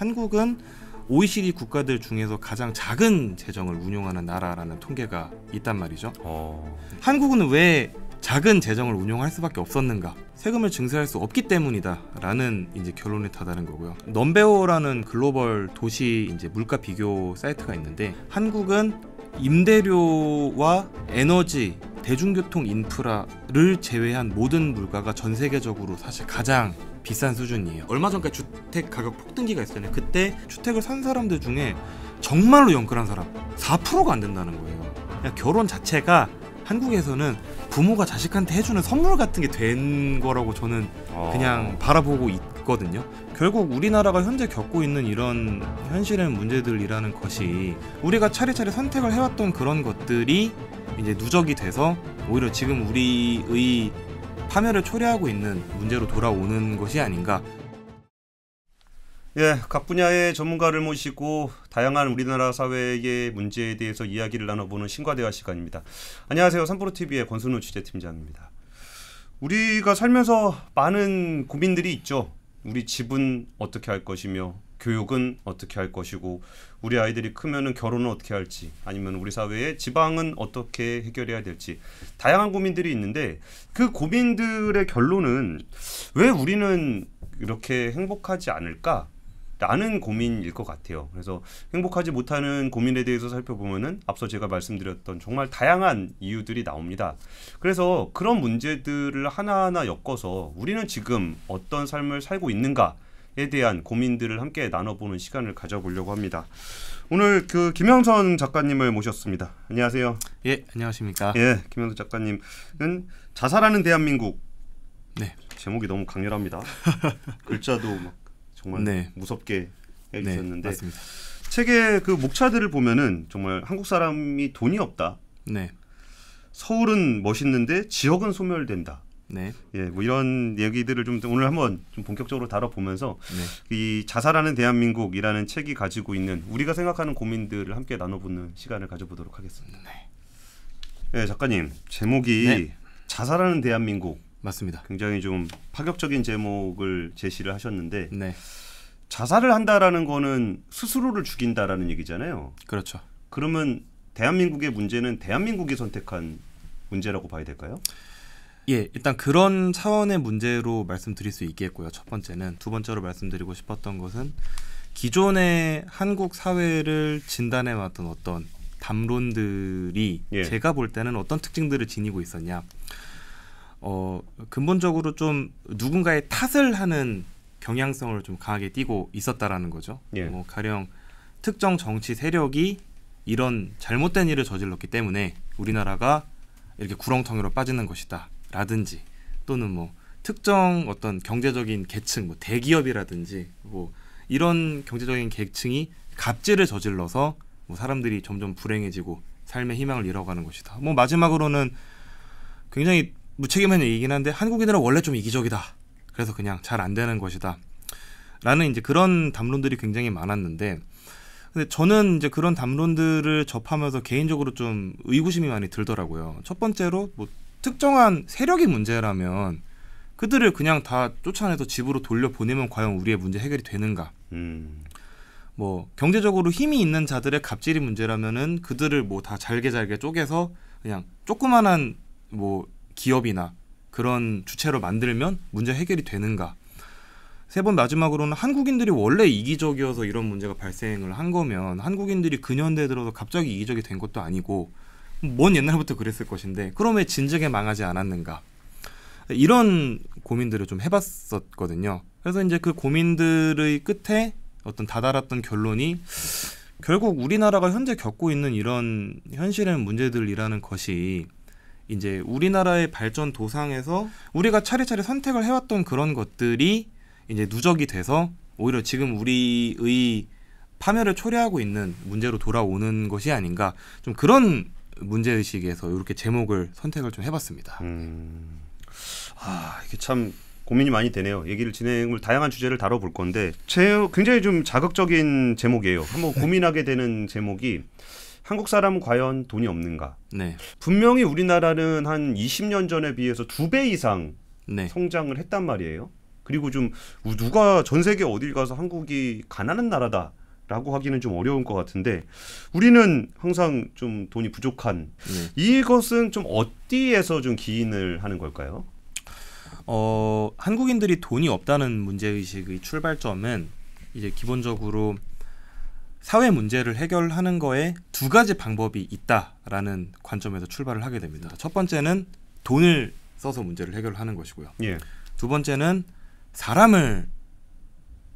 한국은 OECD 국가들 중에서 가장 작은 재정을 운용하는 나라라는 통계가 있단 말이죠. 어... 한국은 왜 작은 재정을 운용할 수밖에 없었는가? 세금을 증세할 수 없기 때문이다라는 이제 결론에 다다른 거고요. 넘베오라는 글로벌 도시 이제 물가 비교 사이트가 있는데 한국은 임대료와 에너지 대중교통 인프라를 제외한 모든 물가가 전 세계적으로 사실 가장 비싼 수준이에요. 얼마 전까지 주택 가격 폭등기가 있었잖아요. 그때 주택을 산 사람들 중에 정말로 영끌한 사람 4%가 안 된다는 거예요. 그러니까 결혼 자체가 한국에서는 부모가 자식한테 해주는 선물 같은 게 된 거라고 저는 아. 그냥 어... 바라보고 있거든요. 결국 우리나라가 현재 겪고 있는 이런 현실의 문제들이라는 것이 우리가 차례차례 선택을 해왔던 그런 것들이 이제 누적이 돼서 오히려 지금 우리의 파멸을 초래하고 있는 문제로 돌아오는 것이 아닌가. 예, 각 분야의 전문가를 모시고 다양한 우리나라 사회의 문제에 대해서 이야기를 나눠보는 신과대화 시간입니다. 안녕하세요. 삼프로 TV의 권순우 취재팀장입니다. 우리가 살면서 많은 고민들이 있죠. 우리 집은 어떻게 할 것이며 교육은 어떻게 할 것이고 우리 아이들이 크면은 결혼은 어떻게 할지 아니면 우리 사회의 지방은 어떻게 해결해야 될지 다양한 고민들이 있는데 그 고민들의 결론은 왜 우리는 이렇게 행복하지 않을까? 라는 고민일 것 같아요. 그래서 행복하지 못하는 고민에 대해서 살펴보면은 앞서 제가 말씀드렸던 정말 다양한 이유들이 나옵니다. 그래서 그런 문제들을 하나하나 엮어서 우리는 지금 어떤 삶을 살고 있는가? 대한 고민들을 함께 나눠보는 시간을 가져보려고 합니다. 오늘 그 김영선 작가님을 모셨습니다. 안녕하세요. 예, 안녕하십니까. 예, 김영선 작가님은 자살하는 대한민국. 네. 제목이 너무 강렬합니다. 글자도 막 정말 네. 무섭게 해주셨는데. 네, 맞습니다. 책의 그 목차들을 보면은 정말 한국 사람이 돈이 없다. 네. 서울은 멋있는데 지역은 소멸된다. 네. 예, 뭐 이런 얘기들을 좀 오늘 한번 좀 본격적으로 다뤄보면서 네. 이 자살하는 대한민국이라는 책이 가지고 있는 우리가 생각하는 고민들을 함께 나눠보는 시간을 가져보도록 하겠습니다. 네. 예, 작가님 제목이 네. 자살하는 대한민국 맞습니다. 굉장히 좀 파격적인 제목을 제시를 하셨는데 네. 자살을 한다라는 거는 스스로를 죽인다라는 얘기잖아요. 그렇죠. 그러면 대한민국의 문제는 대한민국이 선택한 문제라고 봐야 될까요? 예, 일단 그런 차원의 문제로 말씀드릴 수 있겠고요. 첫 번째는 두 번째로 말씀드리고 싶었던 것은 기존의 한국 사회를 진단해 왔던 어떤 담론들이 예. 제가 볼 때는 어떤 특징들을 지니고 있었냐. 어, 근본적으로 좀 누군가의 탓을 하는 경향성을 좀 강하게 띠고 있었다라는 거죠. 예. 뭐 가령 특정 정치 세력이 이런 잘못된 일을 저질렀기 때문에 우리나라가 이렇게 구렁텅이로 빠지는 것이다. 라든지 또는 뭐 특정 어떤 경제적인 계층, 뭐 대기업이라든지 뭐 이런 경제적인 계층이 갑질을 저질러서 뭐 사람들이 점점 불행해지고 삶의 희망을 잃어가는 것이다. 뭐 마지막으로는 굉장히 무책임한 얘기긴 한데 한국인들은 원래 좀 이기적이다. 그래서 그냥 잘 안 되는 것이다. 라는 이제 그런 담론들이 굉장히 많았는데 근데 저는 이제 그런 담론들을 접하면서 개인적으로 좀 의구심이 많이 들더라고요. 첫 번째로 뭐 특정한 세력이 문제라면 그들을 그냥 다 쫓아내서 집으로 돌려보내면 과연 우리의 문제 해결이 되는가? 음. 뭐 경제적으로 힘이 있는 자들의 갑질이 문제라면은 그들을 뭐 다 잘게 잘게 쪼개서 그냥 조그만한 뭐 기업이나 그런 주체로 만들면 문제 해결이 되는가? 세 번 마지막으로는 한국인들이 원래 이기적이어서 이런 문제가 발생을 한 거면 한국인들이 근현대 들어서 갑자기 이기적이 된 것도 아니고 뭔 옛날부터 그랬을 것인데 그럼왜진작에 망하지 않았는가 이런 고민들을 좀 해봤었거든요. 그래서 이제 그 고민들의 끝에 어떤 다다랐던 결론이 결국 우리나라가 현재 겪고 있는 이런 현실의 문제들이라는 것이 이제 우리나라의 발전 도상에서 우리가 차례차례 선택을 해왔던 그런 것들이 이제 누적이 돼서 오히려 지금 우리의 파멸을 초래하고 있는 문제로 돌아오는 것이 아닌가 좀 그런 문제 의식에서 이렇게 제목을 선택을 좀 해봤습니다. 음. 아 이게 참 고민이 많이 되네요. 얘기를 진행을 다양한 주제를 다뤄볼 건데 제 굉장히 좀 자극적인 제목이에요. 한번 네. 고민하게 되는 제목이 한국 사람은 과연 돈이 없는가? 네. 분명히 우리나라는 한 20년 전에 비해서 두 배 이상 네. 성장을 했단 말이에요. 그리고 좀 누가 전 세계 어딜 가서 한국이 가난한 나라다 라고 하기는 좀 어려운 것 같은데 우리는 항상 좀 돈이 부족한 네. 이것은 좀 어디에서 좀 기인을 하는 걸까요? 어, 한국인들이 돈이 없다는 문제의식의 출발점은 이제 기본적으로 사회 문제를 해결하는 거에 두 가지 방법이 있다라는 관점에서 출발을 하게 됩니다. 첫 번째는 돈을 써서 문제를 해결하는 것이고요. 예. 두 번째는 사람을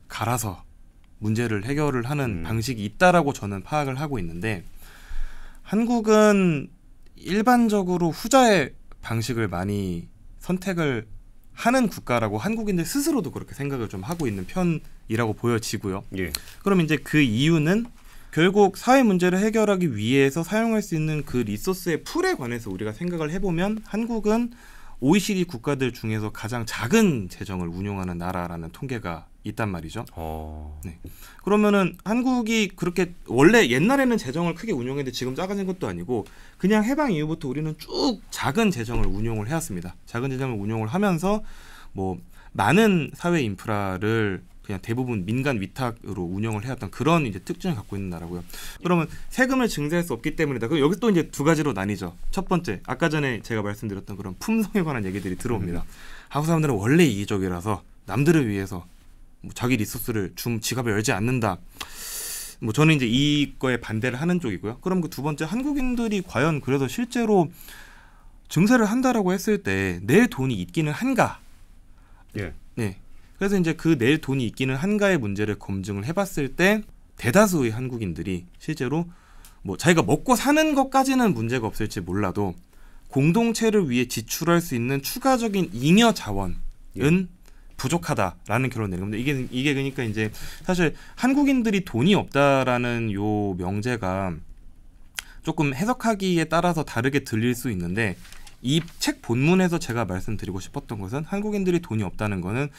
갈아서 문제를 해결을 하는 음. 방식이 있다라고 저는 파악을 하고 있는데 한국은 일반적으로 후자의 방식을 많이 선택을 하는 국가라고 한국인들 스스로도 그렇게 생각을 좀 하고 있는 편이라고 보여지고요. 예. 그럼 이제 그 이유는 결국 사회 문제를 해결하기 위해서 사용할 수 있는 그 리소스의 풀에 관해서 우리가 생각을 해보면 한국은 OECD 국가들 중에서 가장 작은 재정을 운용하는 나라라는 통계가 있단 말이죠. 어... 네. 그러면은 한국이 그렇게 원래 옛날에는 재정을 크게 운용했는데 지금 작아진 것도 아니고 그냥 해방 이후부터 우리는 쭉 작은 재정을 운용을 해왔습니다. 작은 재정을 운용을 하면서 뭐 많은 사회 인프라를 그냥 대부분 민간 위탁으로 운영을 해왔던 그런 이제 특징을 갖고 있는 나라고요. 그러면 세금을 증세할 수 없기 때문이다. 그럼 여기 또 이제 두 가지로 나뉘죠. 첫 번째, 아까 전에 제가 말씀드렸던 그런 품성에 관한 얘기들이 들어옵니다. 음. 한국 사람들은 원래 이기적이라서 남들을 위해서 뭐 자기 리소스를 줌 지갑을 열지 않는다. 뭐 저는 이제 이거에 반대를 하는 쪽이고요. 그럼 그 두 번째 한국인들이 과연 그래서 실제로 증세를 한다라고 했을 때 내 돈이 있기는 한가? 예. 네. 그래서 이제 그 내 돈이 있기는 한가의 문제를 검증을 해봤을 때 대다수의 한국인들이 실제로 뭐 자기가 먹고 사는 것까지는 문제가 없을지 몰라도 공동체를 위해 지출할 수 있는 추가적인 잉여 자원은 예. 부족하다라는 결론 내린 겁니다. 이게 이게 그러니까 이제 사실 한국인들이 돈이 없다라는 요 명제가 조금 해석하기에 따라서 다르게 들릴 수 있는데 이 책 본문에서 제가 말씀드리고 싶었던 것은 한국인들이 돈이 없다는 거는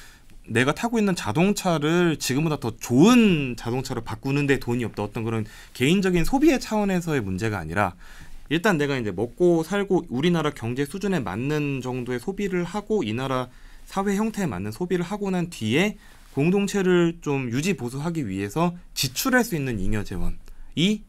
내가 타고 있는 자동차를 지금보다 더 좋은 자동차로 바꾸는데 돈이 없다 어떤 그런 개인적인 소비의 차원에서의 문제가 아니라 일단 내가 이제 먹고 살고 우리나라 경제 수준에 맞는 정도의 소비를 하고 이 나라 사회 형태에 맞는 소비를 하고 난 뒤에 공동체를 좀 유지 보수하기 위해서 지출할 수 있는 잉여 재원이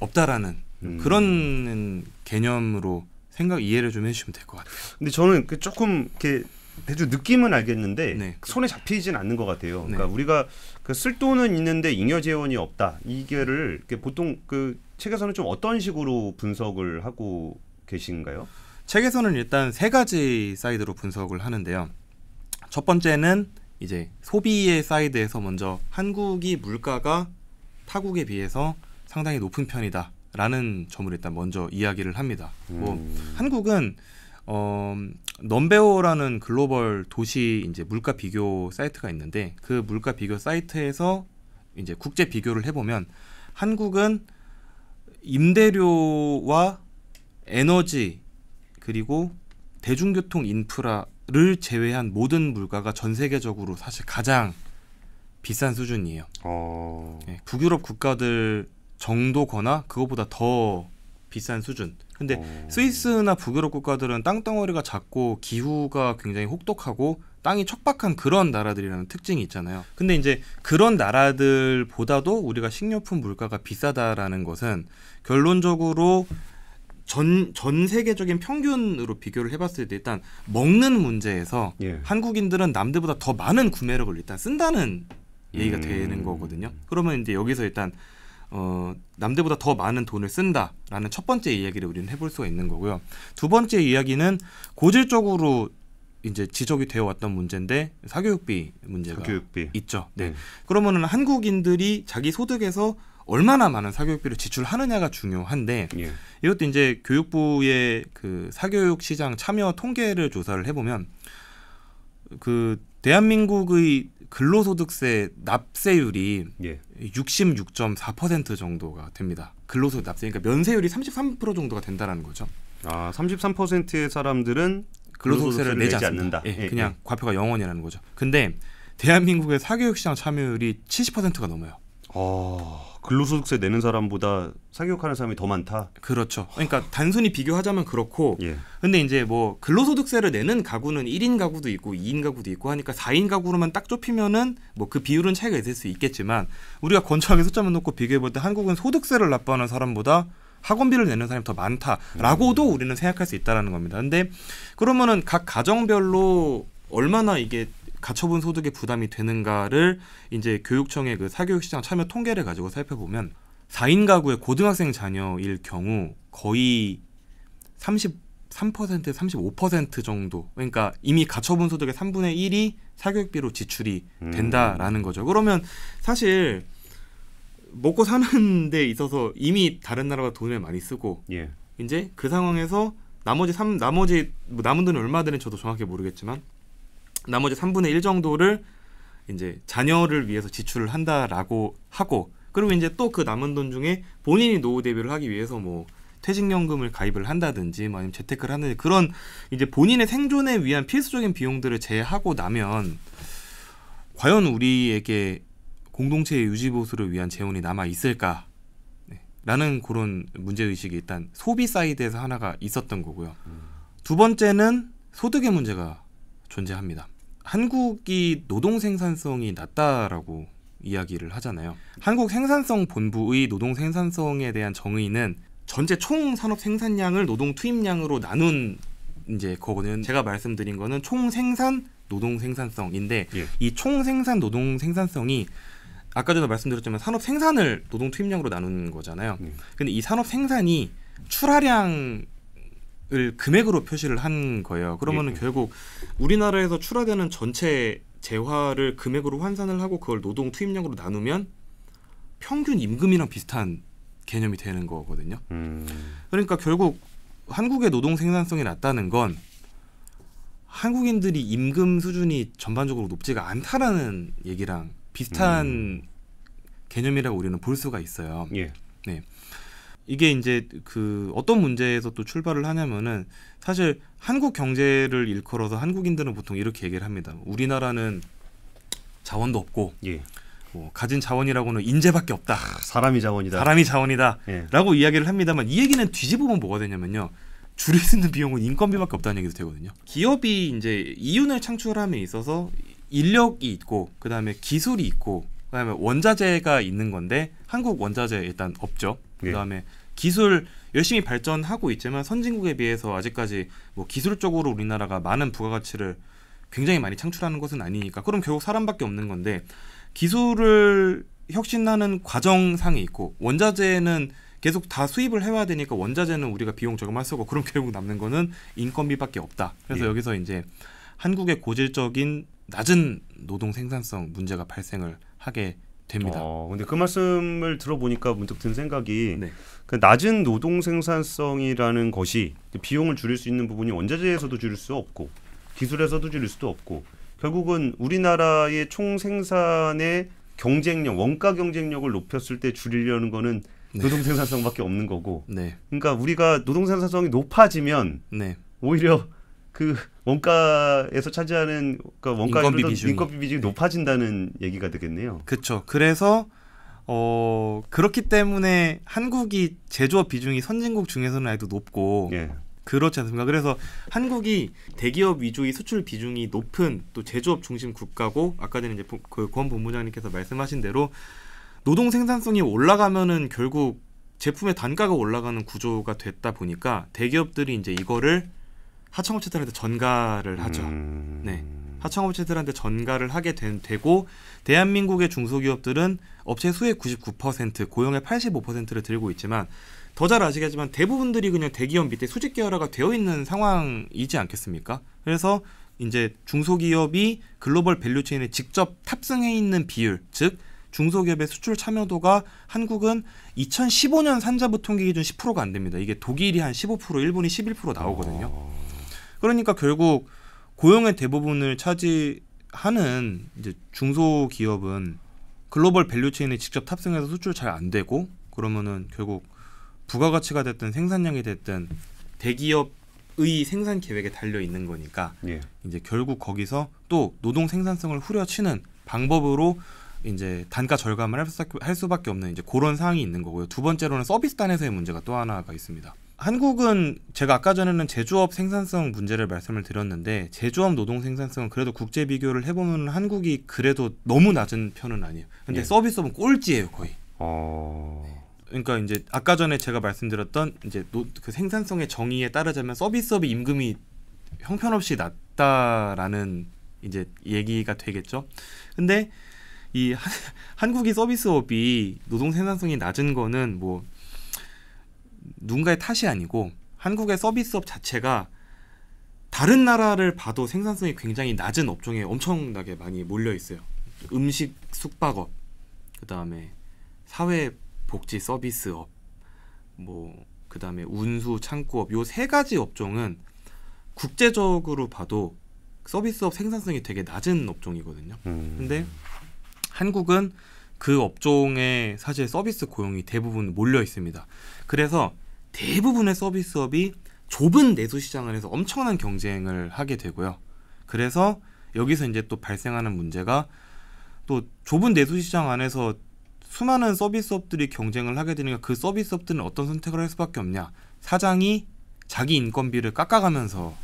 없다라는 음. 그런 개념으로 생각 이해를 좀 해주시면 될 것 같아요. 근데 저는 그 조금 이렇게 대충 느낌은 알겠는데 네. 손에 잡히진 않는 것 같아요. 그러니까 네. 우리가 그 쓸 돈은 있는데 잉여 재원이 없다 이게를 보통 그 책에서는 좀 어떤 식으로 분석을 하고 계신가요? 책에서는 일단 세 가지 사이드로 분석을 하는데요. 첫 번째는 이제 소비의 사이드에서 먼저 한국이 물가가 타국에 비해서 상당히 높은 편이다. 라는 점을 일단 먼저 이야기를 합니다. 뭐 음. 뭐 한국은 어, 넘베오라는 글로벌 도시 이제 물가 비교 사이트가 있는데 그 물가 비교 사이트에서 이제 국제 비교를 해보면 한국은 임대료와 에너지 그리고 대중교통 인프라를 제외한 모든 물가가 전 세계적으로 사실 가장 비싼 수준이에요. 어... 네, 북유럽 국가들 정도거나 그것보다더 비싼 수준. 근데 어... 스위스나 북유럽 국가들은 땅덩어리가 작고 기후가 굉장히 혹독하고 땅이 척박한 그런 나라들이라는 특징이 있잖아요. 근데 이제 그런 나라들보다도 우리가 식료품 물가가 비싸다라는 것은 결론적으로 전, 전 세계적인 평균으로 비교를 해봤을 때 일단 먹는 문제에서 예. 한국인들은 남들보다 더 많은 구매력을 일단 쓴다는 얘기가 음. 되는 거거든요. 그러면 이제 여기서 일단 어, 남들보다 더 많은 돈을 쓴다라는 첫 번째 이야기를 우리는 해볼 수가 있는 거고요. 두 번째 이야기는 고질적으로 이제 지적이 되어 왔던 문제인데 사교육비 문제가 사교육비. 있죠. 네. 음. 그러면은 한국인들이 자기 소득에서 얼마나 많은 사교육비를 지출하느냐가 중요한데 예. 이것도 이제 교육부의 그 사교육 시장 참여 통계를 조사를 해보면 그 대한민국의 근로소득세 납세율이 예. 66.4% 정도가 됩니다. 근로소득 납세 그러니까 면세율이 33% 정도가 된다라는 거죠. 아, 33%의 사람들은 근로소득세를, 근로소득세를 내지, 않는다. 예, 예, 그냥 예. 과표가 영원이라는 거죠. 근데 대한민국의 사교육 시장 참여율이 70%가 넘어요. 어, 근로소득세 내는 사람보다 사교육하는 사람이 더 많다. 그렇죠. 그러니까 단순히 비교하자면 그렇고 예. 근데 이제 뭐 근로소득세를 내는 가구는 1인 가구도 있고 2인 가구도 있고 하니까 4인 가구로만 딱 좁히면은 뭐 그 비율은 차이가 있을 수 있겠지만 우리가 건초하게 숫자만 놓고 비교해 볼 때 한국은 소득세를 납부하는 사람보다 학원비를 내는 사람이 더 많다라고도 음. 우리는 생각할 수 있다라는 겁니다. 근데 그러면은 각 가정별로 얼마나 이게 가처분 소득의 부담이 되는가를 이제 교육청의 그 사교육 시장 참여 통계를 가지고 살펴보면 4인 가구의 고등학생 자녀일 경우 거의 33% 35% 정도 그러니까 이미 가처분 소득의 3분의 1이 사교육비로 지출이 음. 된다라는 거죠. 그러면 사실 먹고 사는 데 있어서 이미 다른 나라가 돈을 많이 쓰고 예. 이제 그 상황에서 나머지 삼 나머지 뭐 남은 돈이 얼마 되는 저도 정확히 모르겠지만 나머지 3분의 1 정도를 이제 자녀를 위해서 지출을 한다라고 하고 그리고 이제 또 그 남은 돈 중에 본인이 노후 대비를 하기 위해서 뭐 퇴직연금을 가입을 한다든지 뭐 아니면 재테크를 하는 그런 이제 본인의 생존에 위한 필수적인 비용들을 제하고 나면 과연 우리에게 공동체의 유지 보수를 위한 재원이 남아 있을까? 네, 라는 그런 문제 의식이 일단 소비 사이드에서 하나가 있었던 거고요. 두 번째는 소득의 문제가 존재합니다. 한국이 노동 생산성이 낮다라고 이야기를 하잖아요. 한국 생산성 본부의 노동 생산성에 대한 정의는 전체 총 산업 생산량을 노동 투입량으로 나눈 이제 거는 제가 말씀드린 거는 총 생산 노동 생산성인데 예. 이총 생산 노동 생산성이 아까 전에 말씀드렸지만 산업 생산을 노동 투입량으로 나누는 거잖아요. 예. 근데 이 산업 생산이 출하량 을 금액으로 표시를 한 거예요. 그러면은 예. 결국 우리나라에서 출하되는 전체 재화를 금액으로 환산을 하고 그걸 노동 투입량으로 나누면 평균 임금이랑 비슷한 개념이 되는 거거든요. 음. 그러니까 결국 한국의 노동 생산성이 낮다는 건 한국인들이 임금 수준이 전반적으로 높지가 않다라는 얘기랑 비슷한 음. 개념이라고 우리는 볼 수가 있어요. 예. 네. 이게 이제 그 어떤 문제에서 또 출발을 하냐면은 사실 한국 경제를 일컬어서 한국인들은 보통 이렇게 얘기를 합니다. 우리나라는 자원도 없고 예. 뭐 가진 자원이라고는 인재밖에 없다. 아, 사람이 자원이다. 사람이 자원이다라고 예. 이야기를 합니다만 이 얘기는 뒤집으면 뭐가 되냐면요. 줄일 수 있는 비용은 인건비밖에 없다는 얘기도 되거든요. 기업이 이제 이윤을 창출함에 있어서 인력이 있고 그다음에 기술이 있고 그다음에 원자재가 있는 건데 한국 원자재 일단 없죠. 예. 그다음에 예. 기술 열심히 발전하고 있지만 선진국에 비해서 아직까지 뭐 기술적으로 우리나라가 많은 부가가치를 굉장히 많이 창출하는 것은 아니니까 그럼 결국 사람밖에 없는 건데 기술을 혁신하는 과정상이 있고 원자재는 계속 다 수입을 해와야 되니까 원자재는 우리가 비용 저금할 수고 그럼 결국 남는 거는 인건비밖에 없다. 그래서 예. 여기서 이제 한국의 고질적인 낮은 노동 생산성 문제가 발생을 하게 됩니다. 어, 근데 그 말씀을 들어보니까 문득 든 생각이 네. 그 낮은 노동 생산성이라는 것이 비용을 줄일 수 있는 부분이 원자재에서도 줄일 수 없고 기술에서도 줄일 수도 없고 결국은 우리나라의 총 생산의 경쟁력, 원가 경쟁력을 높였을 때 줄이려는 거는 네. 노동 생산성밖에 없는 거고. 네. 그러니까 우리가 노동 생산성이 높아지면 네. 오히려 그 원가에서 차지하는 그러니까 원가 인건비 비중이. 인건비 비중이 높아진다는 얘기가 되겠네요. 그렇죠. 그래서 어 그렇기 때문에 한국이 제조업 비중이 선진국 중에서는 아직도 높고 예. 그렇지 않습니까? 그래서 한국이 대기업 위주의 수출 비중이 높은 또 제조업 중심 국가고 아까 전에 이제 그권 본부장님께서 말씀하신 대로 노동 생산성이 올라가면은 결국 제품의 단가가 올라가는 구조가 됐다 보니까 대기업들이 이제 이거를 하청업체들한테 전가를 음. 하죠. 음... 네. 하청업체들한테 전가를 하게 된, 되고 대한민국의 중소기업들은 업체 수의 99% 고용의 85%를 들고 있지만 더 잘 아시겠지만 대부분들이 그냥 대기업 밑에 수직 계열화가 되어 있는 상황이지 않겠습니까? 그래서 이제 중소기업이 글로벌 밸류체인에 직접 탑승해 있는 비율, 즉 중소기업의 수출 참여도가 한국은 2015년 산자부 통계 기준 10%가 안 됩니다. 이게 독일이 한 15%, 일본이 11% 나오거든요. 어... 그러니까 결국 고용의 대부분을 차지하는 이제 중소기업은 글로벌 밸류체인에 직접 탑승해서 수출 잘 안 되고 그러면은 결국 부가가치가 됐든 생산량이 됐든 대기업의 생산 계획에 달려 있는 거니까 예. 이제 결국 거기서 또 노동 생산성을 후려치는 방법으로 이제 단가 절감을 할 수밖에 없는 이제 그런 상황이 있는 거고요. 두 번째로는 서비스 단에서의 문제가 또 하나가 있습니다. 한국은 제가 아까 전에는 제조업 생산성 문제를 말씀을 드렸는데 제조업 노동 생산성은 그래도 국제 비교를 해보면 한국이 그래도 너무 낮은 편은 아니에요. 근데 예. 서비스업은 꼴찌예요 거의. 어... 그러니까 이제 아까 전에 제가 말씀드렸던 이제 노, 그 생산성의 정의에 따르자면 서비스업의 임금이 형편없이 낮다라는 이제 얘기가 되겠죠. 근데 이 한, 한국이 서비스업이 노동 생산성이 낮은 거는 뭐 누군가의 탓이 아니고 한국의 서비스업 자체가 다른 나라를 봐도 생산성이 굉장히 낮은 업종에 엄청나게 많이 몰려 있어요. 음식 숙박업, 그 다음에 사회복지 서비스업, 뭐, 그 다음에 운수 창구업, 요 세 가지 업종은 국제적으로 봐도 서비스업 생산성이 되게 낮은 업종이거든요. 음. 근데 한국은 그 업종에 사실 서비스 고용이 대부분 몰려 있습니다. 그래서 대부분의 서비스업이 좁은 내수 시장을 해서 엄청난 경쟁을 하게 되고요. 그래서 여기서 이제 또 발생하는 문제가 또 좁은 내수 시장 안에서 수많은 서비스업들이 경쟁을 하게 되니까 그 서비스업들은 어떤 선택을 할 수밖에 없냐? 사장이 자기 인건비를 깎아가면서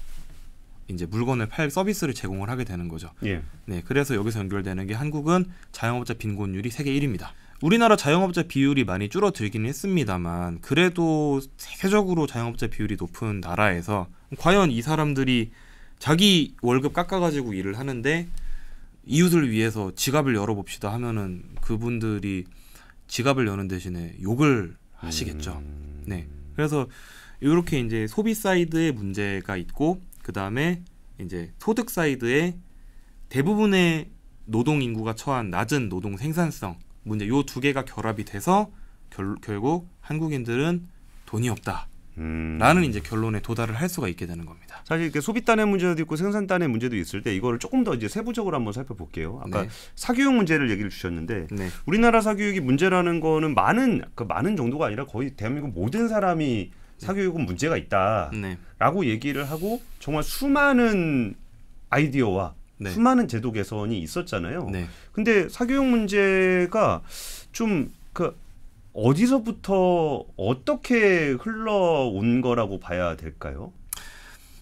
이제 물건을 팔 서비스를 제공을 하게 되는 거죠. 예. 네, 그래서 여기서 연결되는 게 한국은 자영업자 빈곤율이 세계 1위입니다. 우리나라 자영업자 비율이 많이 줄어들긴 했습니다만 그래도 세계적으로 자영업자 비율이 높은 나라에서 과연 이 사람들이 자기 월급 깎아가지고 일을 하는데 이웃을 위해서 지갑을 열어봅시다 하면은 그분들이 지갑을 여는 대신에 욕을 하시겠죠. 음. 네. 그래서 이렇게 이제 소비 사이드의 문제가 있고 그 다음에 이제 소득 사이드에 대부분의 노동 인구가 처한 낮은 노동 생산성 문제 요두 개가 결합이 돼서 결, 결국 한국인들은 돈이 없다. 음. 라는 이제 결론에 도달을 할 수가 있게 되는 겁니다. 사실 이렇게 소비단의 문제도 있고 생산단의 문제도 있을 때 이거를 조금 더 이제 세부적으로 한번 살펴볼게요. 아까 네. 사교육 문제를 얘기를 주셨는데 네. 우리나라 사교육이 문제라는 거는 많은 그 많은 정도가 아니라 거의 대한민국 모든 사람이 사교육은 문제가 있다라고 네. 얘기를 하고 정말 수많은 아이디어와 네. 수많은 제도 개선이 있었잖아요. 네. 근데 사교육 문제가 좀 그 어디서부터 어떻게 흘러온 거라고 봐야 될까요?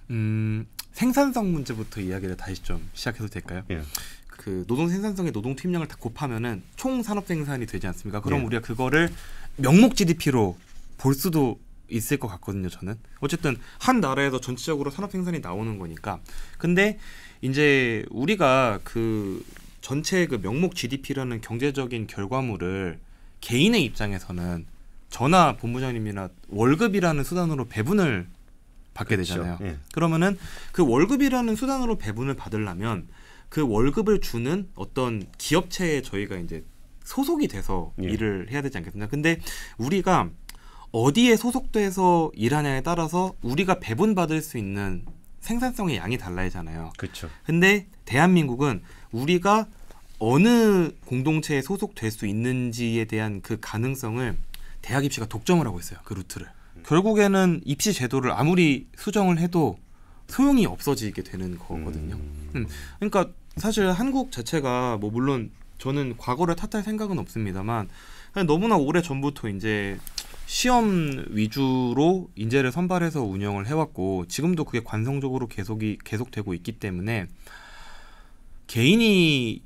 음, 생산성 문제부터 이야기를 다시 좀 시작해도 될까요? 예. 그 노동 생산성의 노동 투입량을 다 곱하면은 총 산업 생산이 되지 않습니까? 그럼 예. 우리가 그거를 명목 GDP로 볼 수도 있을 것 같거든요. 저는 어쨌든 한 나라에서 전체적으로 산업 생산이 나오는 거니까. 근데 이제 우리가 그 전체 그 명목 GDP라는 경제적인 결과물을 개인의 입장에서는 전화 본부장님이나 월급이라는 수단으로 배분을 받게 그렇죠. 되잖아요. 예. 그러면은 그 월급이라는 수단으로 배분을 받으려면 그 월급을 주는 어떤 기업체에 저희가 이제 소속이 돼서 예. 일을 해야 되지 않겠습니까? 근데 우리가 어디에 소속돼서 일하냐에 따라서 우리가 배분받을 수 있는 생산성의 양이 달라지잖아요. 그렇죠. 근데 대한민국은 우리가 어느 공동체에 소속될 수 있는지에 대한 그 가능성을 대학 입시가 독점을 하고 있어요. 그 루트를. 음. 결국에는 입시 제도를 아무리 수정을 해도 소용이 없어지게 되는 거거든요. 음. 음. 그러니까 사실 한국 자체가 뭐 물론 저는 과거를 탓할 생각은 없습니다만 너무나 오래 전부터 이제 시험 위주로 인재를 선발해서 운영을 해왔고 지금도 그게 관성적으로 계속이 계속되고 있기 때문에 개인이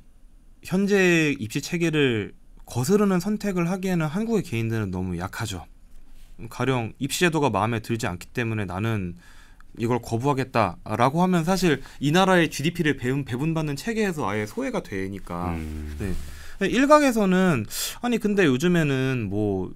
현재 입시 체계를 거스르는 선택을 하기에는 한국의 개인들은 너무 약하죠. 가령 입시제도가 마음에 들지 않기 때문에 나는 이걸 거부하겠다라고 하면 사실 이 나라의 GDP를 배분, 배분받는 체계에서 아예 소외가 되니까. 음. 네. 일각에서는 아니 근데 요즘에는 뭐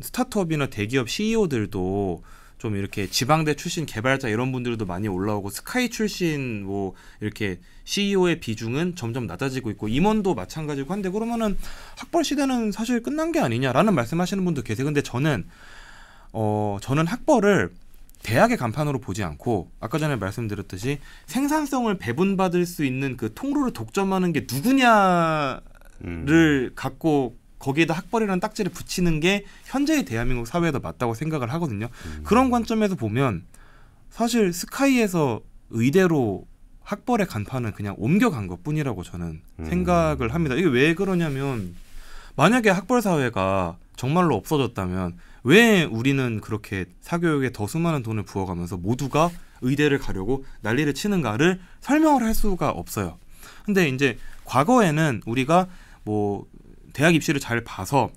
스타트업이나 대기업 CEO들도 좀 이렇게 지방대 출신 개발자 이런 분들도 많이 올라오고 스카이 출신 뭐 이렇게 CEO의 비중은 점점 낮아지고 있고 임원도 마찬가지고 한데 그러면은 학벌 시대는 사실 끝난 게 아니냐라는 말씀하시는 분도 계세요. 근데 저는 어 저는 학벌을 대학의 간판으로 보지 않고 아까 전에 말씀드렸듯이 생산성을 배분받을 수 있는 그 통로를 독점하는 게 누구냐를 음. 갖고 거기에다 학벌이라는 딱지를 붙이는 게 현재의 대한민국 사회에 도 맞다고 생각을 하거든요. 음. 그런 관점에서 보면 사실 스카이에서 의대로 학벌의 간판은 그냥 옮겨간 것 뿐이라고 저는 음. 생각을 합니다. 이게 왜 그러냐면 만약에 학벌 사회가 정말로 없어졌다면 왜 우리는 그렇게 사교육에 더 수많은 돈을 부어가면서 모두가 의대를 가려고 난리를 치는가를 설명을 할 수가 없어요. 근데 이제 과거에는 우리가 뭐 대학 입시를 잘 봐서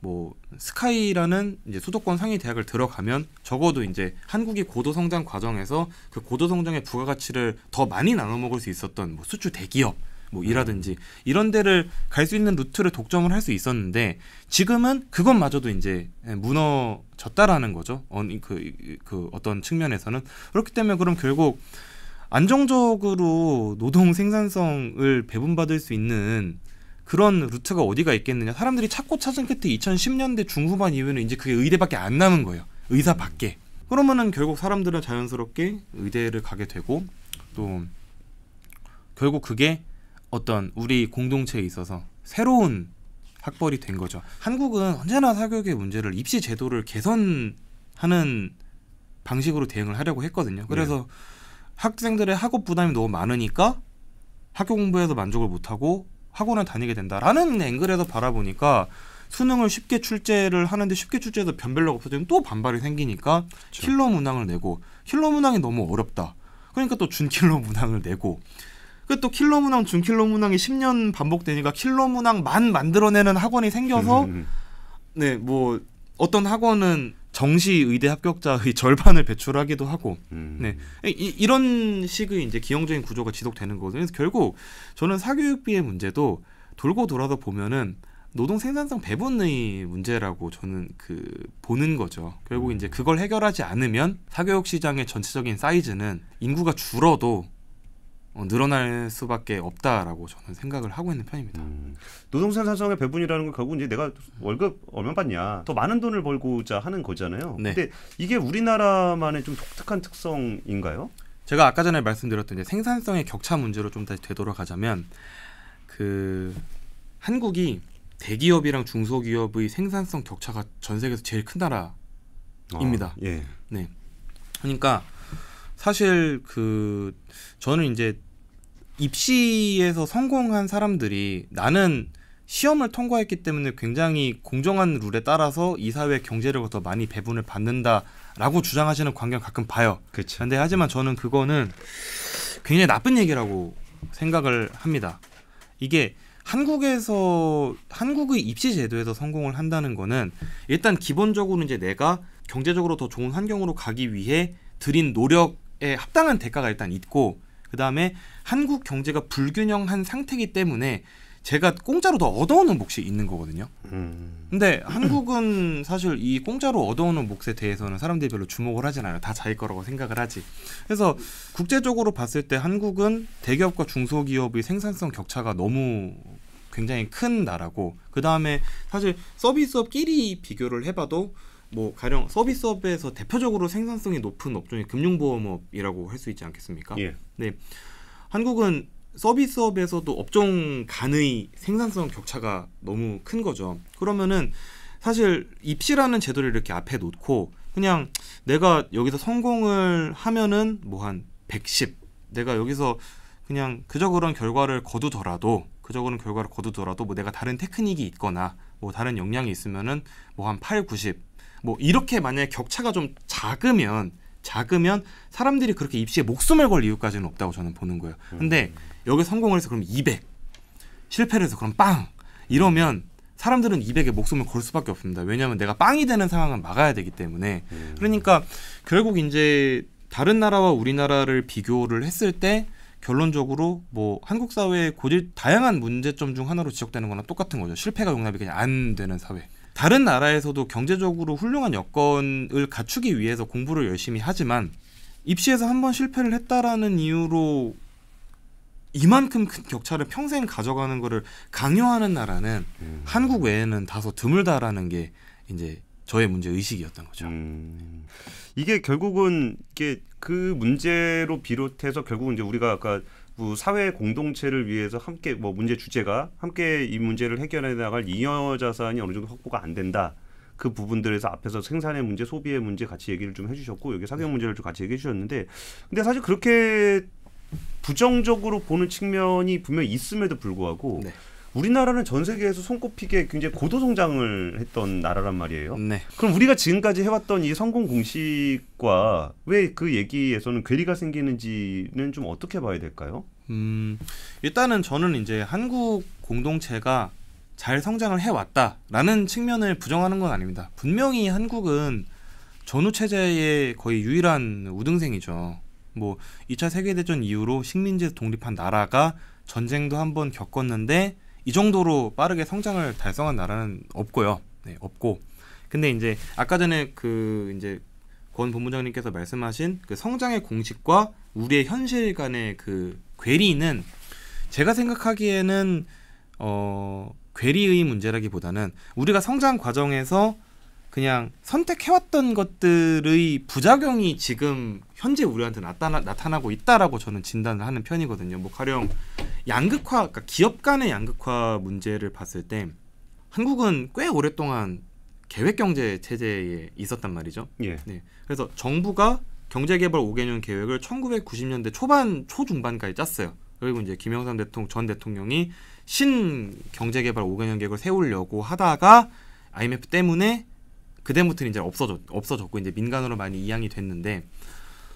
뭐 스카이라는 이제 수도권 상위 대학을 들어가면 적어도 이제 한국이 고도 성장 과정에서 그 고도 성장의 부가가치를 더 많이 나눠 먹을 수 있었던 뭐 수출 대기업 뭐 이라든지 이런 데를 갈 수 있는 루트를 독점을 할 수 있었는데 지금은 그것마저도 이제 무너졌다라는 거죠. 어, 그, 그 어떤 측면에서는 그렇기 때문에 그럼 결국 안정적으로 노동 생산성을 배분받을 수 있는 그런 루트가 어디가 있겠느냐. 사람들이 찾고 찾은 끝에 2010년대 중후반 이후에는 이제 그게 의대밖에 안 남은 거예요. 의사 밖에. 그러면은 결국 사람들은 자연스럽게 의대를 가게 되고 또 결국 그게 어떤 우리 공동체에 있어서 새로운 학벌이 된 거죠. 한국은 언제나 사교육의 문제를 입시 제도를 개선하는 방식으로 대응을 하려고 했거든요. 그래서 네. 학생들의 학업 부담이 너무 많으니까 학교 공부에서 만족을 못하고 학원을 다니게 된다라는 앵글에서 바라보니까 수능을 쉽게 출제를 하는데 쉽게 출제해서 변별력 없어지면 또 반발이 생기니까 그렇죠. 힐러 문항을 내고 킬러 문항이 너무 어렵다. 그러니까 또 준킬러 문항을 내고 그또 킬러 문항 준킬러 문항이 10년 반복되니까 킬러 문항만 만들어내는 학원이 생겨서 음, 음, 음. 네뭐 어떤 학원은 정시 의대 합격자의 절반을 배출하기도 하고 음. 네 이, 런 식의 이제 기형적인 구조가 지속되는 거거든요. 그래서 결국 저는 사교육비의 문제도 돌고 돌아서 보면은 노동 생산성 배분의 문제라고 저는 그 보는 거죠. 결국 음. 이제 그걸 해결하지 않으면 사교육 시장의 전체적인 사이즈는 인구가 줄어도 어, 늘어날 수밖에 없다라고 저는 생각을 하고 있는 편입니다. 음. 노동생 산성의 배분이라는 걸결고 이제 내가 월급 얼마 받냐 더 많은 돈을 벌고자 하는 거잖아요. 네. 근데 이게 우리나라만의 좀 독특한 특성인가요? 제가 아까 전에 말씀드렸던 이제 생산성의 격차 문제로 좀 다시 되돌아가자면 그 한국이 대기업이랑 중소기업의 생산성 격차가 전 세계에서 제일 큰 나라입니다. 아, 예. 네. 그러니까 사실 그 저는 이제 입시에서 성공한 사람들이 나는 시험을 통과했기 때문에 굉장히 공정한 룰에 따라서 이 사회 경제력을 더 많이 배분을 받는다라고 주장하시는 관경 가끔 봐요. 그렇죠. 근데 하지만 저는 그거는 굉장히 나쁜 얘기라고 생각을 합니다. 이게 한국에서 한국의 입시 제도에서 성공을 한다는 거는 일단 기본적으로 이제 내가 경제적으로 더 좋은 환경으로 가기 위해 들인 노력 합당한 대가가 일단 있고 그 다음에 한국 경제가 불균형한 상태이기 때문에 제가 공짜로 더 얻어오는 몫이 있는 거거든요. 음. 근데 한국은 사실 이 공짜로 얻어오는 몫에 대해서는 사람들이 별로 주목을 하진 않아요. 다 자기 거라고 생각을 하지. 그래서 국제적으로 봤을 때 한국은 대기업과 중소기업의 생산성 격차가 너무 굉장히 큰 나라고 그 다음에 사실 서비스업끼리 비교를 해봐도 뭐 가령 서비스업에서 대표적으로 생산성이 높은 업종이 금융보험업이라고 할 수 있지 않겠습니까? 예. 네. 한국은 서비스업에서도 업종 간의 생산성 격차가 너무 큰 거죠. 그러면은 사실 입시라는 제도를 이렇게 앞에 놓고 그냥 내가 여기서 성공을 하면은 뭐 한 110, 내가 여기서 그냥 그저 그런 결과를 거두더라도 그저 그런 결과를 거두더라도 뭐 내가 다른 테크닉이 있거나 뭐 다른 역량이 있으면은 뭐 한 8, 90뭐 이렇게 만약에 격차가 좀 작으면 작으면 사람들이 그렇게 입시에 목숨을 걸 이유까지는 없다고 저는 보는 거예요. 근데 음. 여기 성공을 해서 그럼 200 실패를 해서 그럼 빵 이러면 사람들은 200에 목숨을 걸 수밖에 없습니다. 왜냐하면 내가 빵이 되는 상황은 막아야 되기 때문에 음. 그러니까 결국 이제 다른 나라와 우리나라를 비교를 했을 때 결론적으로 뭐 한국 사회의 고질 다양한 문제점 중 하나로 지적되는 거나 똑같은 거죠. 실패가 용납이 그냥 안 되는 사회. 다른 나라에서도 경제적으로 훌륭한 여건을 갖추기 위해서 공부를 열심히 하지만 입시에서 한번 실패를 했다라는 이유로 이만큼 큰 격차를 평생 가져가는 거를 강요하는 나라는 음. 한국 외에는 다소 드물다라는 게 이제 저의 문제 의식이었던 거죠. 음. 이게 결국은 이게 그 문제로 비롯해서 결국 은 이제 우리가 아까 그 사회 공동체를 위해서 함께 뭐 문제 주제가 함께 이 문제를 해결해 나갈 이어 자산이 어느 정도 확보가 안 된다. 그 부분들에서 앞에서 생산의 문제, 소비의 문제 같이 얘기를 좀 해주셨고 여기 사격 문제를 좀 같이 얘기해 주셨는데 근데 사실 그렇게 부정적으로 보는 측면이 분명히 있음에도 불구하고 네. 우리나라는 전 세계에서 손꼽히게 굉장히 고도 성장을 했던 나라란 말이에요. 네. 그럼 우리가 지금까지 해왔던 이 성공 공식과 왜 그 얘기에서는 괴리가 생기는지는 좀 어떻게 봐야 될까요? 음, 일단은 저는 이제 한국 공동체가 잘 성장을 해왔다라는 측면을 부정하는 건 아닙니다. 분명히 한국은 전후 체제의 거의 유일한 우등생이죠. 뭐 2차 세계대전 이후로 식민지 독립한 나라가 전쟁도 한번 겪었는데 이 정도로 빠르게 성장을 달성한 나라는 없고요. 네, 없고. 근데 이제 아까 전에 그 이제 권 본부장님께서 말씀하신 그 성장의 공식과 우리의 현실 간의 그 괴리는 제가 생각하기에는 어 괴리의 문제라기보다는 우리가 성장 과정에서 그냥 선택해왔던 것들의 부작용이 지금 현재 우리한테 나타나, 나타나고 있다라고 저는 진단을 하는 편이거든요. 뭐 가령 양극화, 그러니까 기업 간의 양극화 문제를 봤을 때 한국은 꽤 오랫동안 계획 경제 체제에 있었단 말이죠. 예. 네. 그래서 정부가 경제개발 5개년 계획을 1990년대 초반 초중반까지 짰어요. 그리고 이제 김영삼 대통령 전 대통령이 신 경제개발 5개년 계획을 세우려고 하다가 IMF 때문에 그때부터는 이제 없어졌 없어졌고 이제 민간으로 많이 이양이 됐는데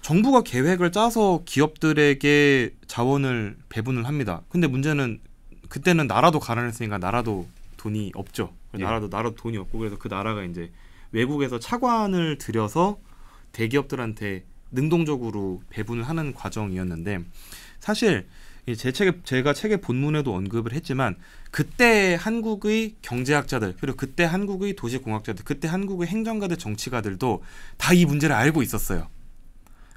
정부가 계획을 짜서 기업들에게 자원을 배분을 합니다. 근데 문제는 그때는 나라도 가난했으니까 나라도 돈이 없죠. 예. 나라도 나라 돈이 없고 그래서 그 나라가 이제 외국에서 차관을 들여서 대기업들한테 능동적으로 배분을 하는 과정이었는데 사실 제 책에 제가 책의 본문에도 언급을 했지만 그때 한국의 경제학자들 그리고 그때 한국의 도시공학자들 그때 한국의 행정가들 정치가들도 다 이 문제를 알고 있었어요.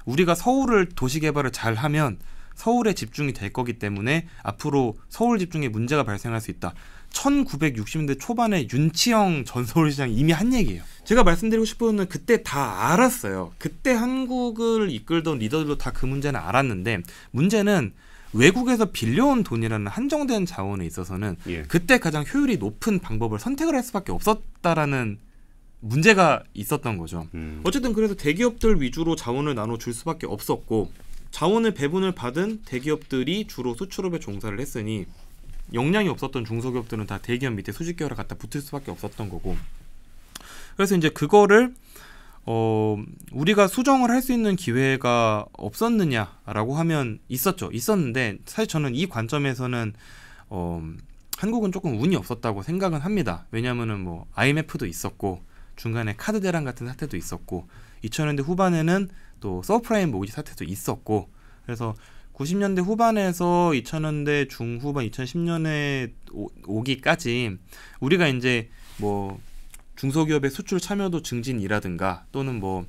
우리가 서울을 도시 개발을 잘 하면 서울에 집중이 될 거기 때문에 앞으로 서울 집중에 문제가 발생할 수 있다. 1960년대 초반에 윤치영 전 서울시장이 이미 한 얘기예요. 제가 말씀드리고 싶은 건 그때 다 알았어요. 그때 한국을 이끌던 리더들도 다 그 문제는 알았는데 문제는 외국에서 빌려온 돈이라는 한정된 자원에 있어서는 예. 그때 가장 효율이 높은 방법을 선택을 할 수밖에 없었다라는 문제가 있었던 거죠. 음. 어쨌든 그래서 대기업들 위주로 자원을 나눠 줄 수밖에 없었고 자원을 배분을 받은 대기업들이 주로 수출업에 종사를 했으니 역량이 없었던 중소기업들은 다 대기업 밑에 수직계열을 갖다 붙을 수밖에 없었던 거고 그래서 이제 그거를 어 우리가 수정을 할 수 있는 기회가 없었느냐라고 하면 있었죠 있었는데 사실 저는 이 관점에서는 어 한국은 조금 운이 없었다고 생각은 합니다 왜냐하면은 뭐 IMF도 있었고 중간에 카드 대란 같은 사태도 있었고 2000년대 후반에는 또 서프라임 모기지 사태도 있었고 그래서 90년대 후반에서 2000년대 중후반 2010년에 오, 기까지 우리가 이제 뭐 중소기업의 수출 참여도 증진이라든가 또는 뭐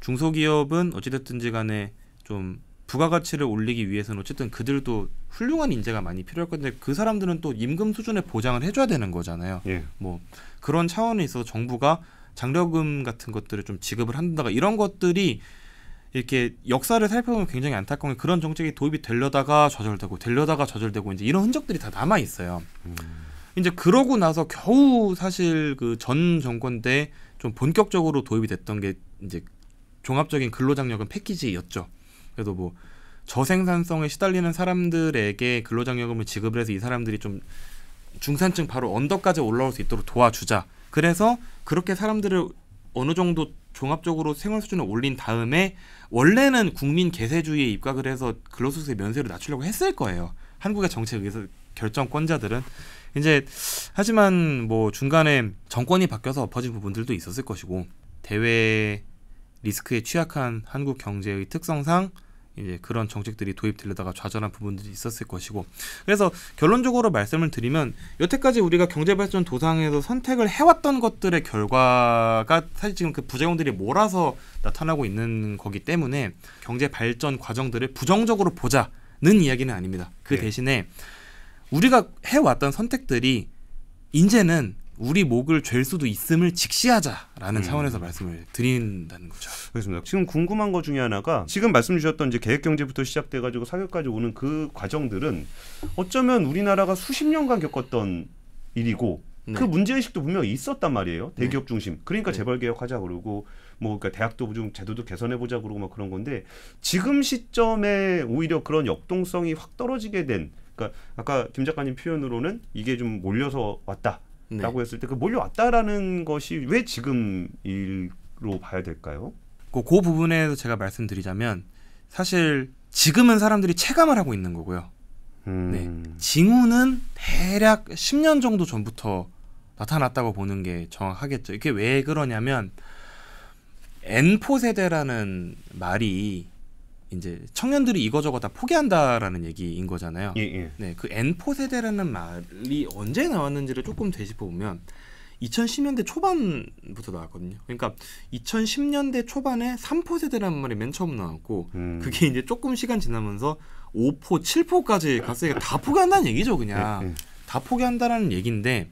중소기업은 어찌됐든지 간에 좀 부가가치를 올리기 위해서는 어쨌든 그들도 훌륭한 인재가 많이 필요할 건데 그 사람들은 또 임금 수준의 보장을 해줘야 되는 거잖아요. 예. 뭐 그런 차원에 있어서 정부가 장려금 같은 것들을 좀 지급을 한다가 이런 것들이 이렇게 역사를 살펴보면 굉장히 안타까운 게 그런 정책이 도입이 되려다가 좌절되고 되려다가 좌절되고 이제 이런 흔적들이 다 남아 있어요. 음. 이제 그러고 나서 겨우 사실 그 전 정권 때 좀 본격적으로 도입이 됐던 게 이제 종합적인 근로장려금 패키지였죠. 그래도 뭐 저생산성에 시달리는 사람들에게 근로장려금을 지급을 해서 이 사람들이 좀 중산층 바로 언덕까지 올라올 수 있도록 도와주자 그래서 그렇게 사람들을 어느 정도 종합적으로 생활 수준을 올린 다음에 원래는 국민 개세주의에 입각을 해서 근로소득세 면세를 낮추려고 했을 거예요. 한국의 정책에 서 결정권자들은 이제 하지만 뭐 중간에 정권이 바뀌어서 엎어진 부분들도 있었을 것이고 대외 리스크에 취약한 한국 경제의 특성상 이제 그런 정책들이 도입되려다가 좌절한 부분들이 있었을 것이고 그래서 결론적으로 말씀을 드리면 여태까지 우리가 경제발전 도상에서 선택을 해왔던 것들의 결과가 사실 지금 그 부작용들이 몰아서 나타나고 있는 거기 때문에 경제발전 과정들을 부정적으로 보자는 이야기는 아닙니다 그 네. 대신에 우리가 해왔던 선택들이 이제는 우리 목을 죄일 수도 있음을 직시하자라는 음. 차원에서 말씀을 드린다는 거죠. 그렇습니다. 지금 궁금한 거 중에 하나가 지금 말씀 주셨던 이제 계획 경제부터 시작돼 가지고 사교까지 오는 그 과정들은 어쩌면 우리나라가 수십 년간 겪었던 일이고 네. 그 문제의식도 분명히 있었단 말이에요. 네. 대기업 네. 중심. 그러니까 네. 재벌 개혁하자 그러고 뭐 그러니까 대학도 좀 제도도 개선해 보자 그러고 막 그런 건데 지금 시점에 오히려 그런 역동성이 확 떨어지게 된 그러니까 아까 김 작가님 표현으로는 이게 좀 몰려서 왔다. 네. 라고 했을 때 그 몰려왔다라는 것이 왜 지금 일로 봐야 될까요? 그, 그 부분에서 제가 말씀드리자면 사실 지금은 사람들이 체감을 하고 있는 거고요. 음. 네. 징후는 대략 10년 정도 전부터 나타났다고 보는 게 정확하겠죠. 이게 왜 그러냐면 N4 세대라는 말이 이제 청년들이 이거저거 다 포기한다라는 얘기인 거잖아요. 예, 예. 네, 그 n 포 세대라는 말이 언제 나왔는지를 조금 되짚어보면 2010년대 초반부터 나왔거든요. 그러니까 2010년대 초반에 3포 세대라는 말이 맨 처음 나왔고 음. 그게 이제 조금 시간 지나면서 5포, 7포까지 갔으니까 다 포기한다는 얘기죠, 그냥. 예, 예. 다 포기한다라는 얘기인데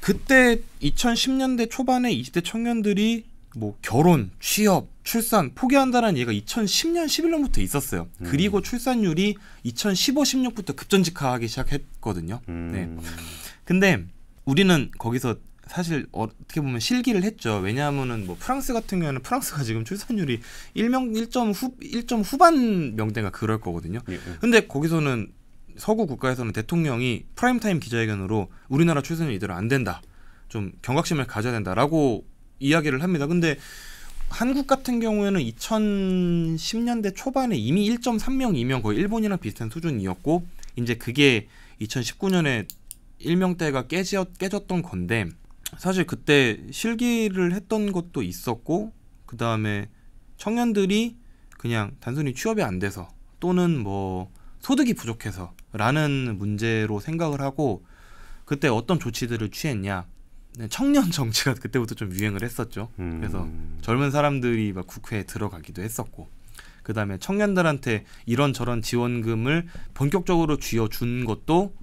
그때 2010년대 초반에 20대 청년들이 뭐 결혼, 취업, 출산 포기한다는 얘기가 2010년 11년부터 있었어요. 음. 그리고 출산율이 2015, 16부터 급전직하기 시작했거든요. 음. 네. 근데 우리는 거기서 사실 어떻게 보면 실기를 했죠. 왜냐하면은 뭐 프랑스 같은 경우는 프랑스가 지금 출산율이 1명 1점 후 1점 후반 명대가 그럴 거거든요. 예, 예. 근데 거기서는 서구 국가에서는 대통령이 프라임타임 기자회견으로 우리나라 출산율 이 이대로 안 된다. 좀 경각심을 가져야 된다라고 이야기를 합니다. 근데 한국 같은 경우에는 2010년대 초반에 이미 1.3명 이명 거의 일본이랑 비슷한 수준이었고 이제 그게 2019년에 1명대가 깨지 깨졌던 건데 사실 그때 실기를 했던 것도 있었고 그 다음에 청년들이 그냥 단순히 취업이 안 돼서 또는 뭐 소득이 부족해서 라는 문제로 생각을 하고 그때 어떤 조치들을 취했냐 네, 청년 정치가 그때부터 좀 유행을 했었죠. 음. 그래서 젊은 사람들이 막 국회에 들어가기도 했었고 그다음에 청년들한테 이런저런 지원금을 본격적으로 쥐어 준 것도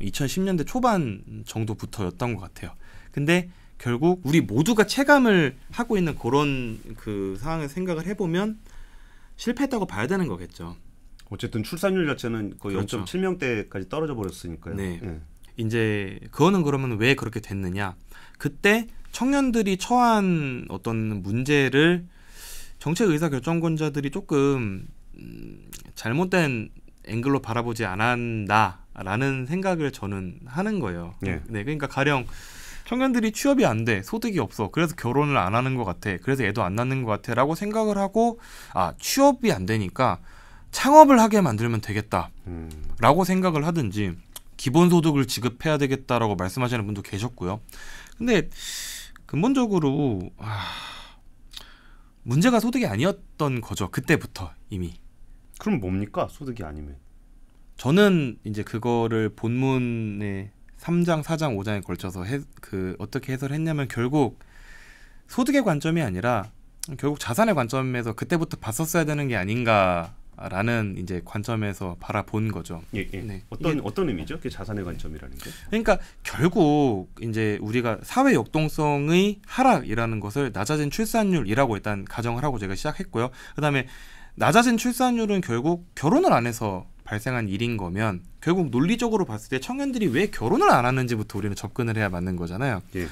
2010년대 초반 정도부터였던 것 같아요. 근데 결국 우리 모두가 체감을 하고 있는 그런 그 상황을 생각을 해보면 실패했다고 봐야 되는 거겠죠. 어쨌든 출산율 자체는 거의 그렇죠. 0.7명대까지 떨어져 버렸으니까요. 네. 네. 이제 그거는 그러면 왜 그렇게 됐느냐? 그때 청년들이 처한 어떤 문제를 정책 의사 결정권자들이 조금 음, 잘못된 앵글로 바라보지 않았나라는 생각을 저는 하는 거예요. 예. 네, 그러니까 가령 청년들이 취업이 안 돼, 소득이 없어, 그래서 결혼을 안 하는 것 같아, 그래서 애도 안 낳는 것 같아라고 생각을 하고 아 취업이 안 되니까 창업을 하게 만들면 되겠다라고 음. 생각을 하든지 기본소득을 지급해야 되겠다라고 말씀하시는 분도 계셨고요. 근데 근본적으로 아, 문제가 소득이 아니었던 거죠. 그때부터 이미. 그럼 뭡니까? 소득이 아니면? 저는 이제 그거를 본문에 3장, 4장, 5장에 걸쳐서 해, 그 어떻게 해설했냐면 결국 소득의 관점이 아니라 결국 자산의 관점에서 그때부터 봤었어야 되는 게 아닌가 라는 이제 관점에서 바라본 거죠. 예, 예. 네. 어떤 어떤 의미죠? 그 자산의 관점이라는 게. 그러니까 결국 이제 우리가 사회 역동성의 하락이라는 것을 낮아진 출산율이라고 일단 가정을 하고 제가 시작했고요. 그다음에 낮아진 출산율은 결국 결혼을 안 해서 발생한 일인 거면 결국 논리적으로 봤을 때 청년들이 왜 결혼을 안 하는지부터 우리는 접근을 해야 맞는 거잖아요. 예.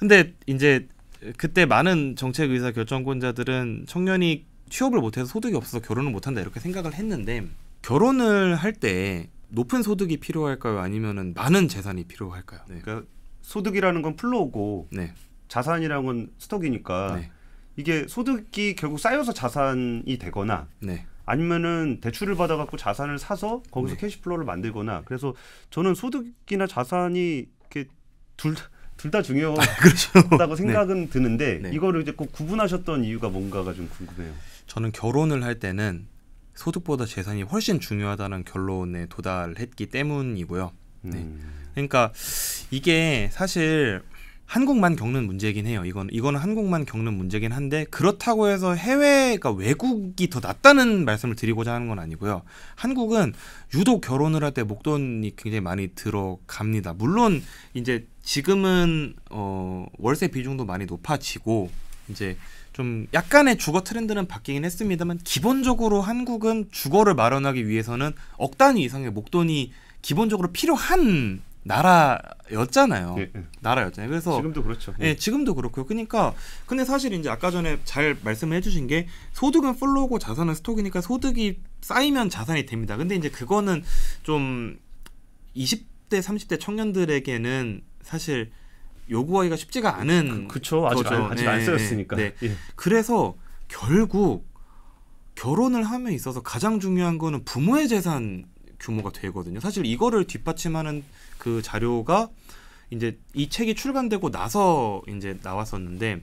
근데 이제 그때 많은 정책 의사 결정권자들은 청년이 취업을 못해서 소득이 없어서 결혼을 못한다 이렇게 생각을 했는데 결혼을 할 때 높은 소득이 필요할까요? 아니면은 많은 재산이 필요할까요? 네. 그러니까 소득이라는 건 플로우고 네. 자산이라는 건 스톡이니까 네. 이게 소득이 결국 쌓여서 자산이 되거나 네. 아니면은 대출을 받아갖고 자산을 사서 거기서 네. 캐시플로우를 만들거나 그래서 저는 소득이나 자산이 이렇게 둘 둘 다 중요하다고 그렇죠. 생각은 네. 드는데 이거를 이제 꼭 구분하셨던 이유가 뭔가가 좀 궁금해요. 저는 결혼을 할 때는 소득보다 재산이 훨씬 중요하다는 결론에 도달했기 때문이고요. 네. 음. 그러니까 이게 사실 한국만 겪는 문제긴 해요. 이건 이건 한국만 겪는 문제긴 한데 그렇다고 해서 해외가 외국이 더 낫다는 말씀을 드리고자 하는 건 아니고요. 한국은 유독 결혼을 할 때 목돈이 굉장히 많이 들어갑니다. 물론 이제 지금은 어 월세 비중도 많이 높아지고 이제 좀 약간의 주거 트렌드는 바뀌긴 했습니다만 기본적으로 한국은 주거를 마련하기 위해서는 억 단위 이상의 목돈이 기본적으로 필요한 나라였잖아요. 예, 예. 나라였잖아요. 그래서 지금도 그렇죠. 예. 예, 지금도 그렇고요. 그러니까 근데 사실 이제 아까 전에 잘 말씀해 주신 게 소득은 플로우고 자산은 스톡이니까 소득이 쌓이면 자산이 됩니다. 근데 이제 그거는 좀 20대 30대 청년들에게는 사실 요구하기가 쉽지가 않은 그, 쵸 아직 아직 네. 안 쓰였으니까. 네, 네. 예. 그래서 결국 결혼을 함에 있어서 가장 중요한 거는 부모의 재산 규모가 되거든요. 사실 이거를 뒷받침하는 그 자료가 이제 이 책이 출간되고 나서 이제 나왔었는데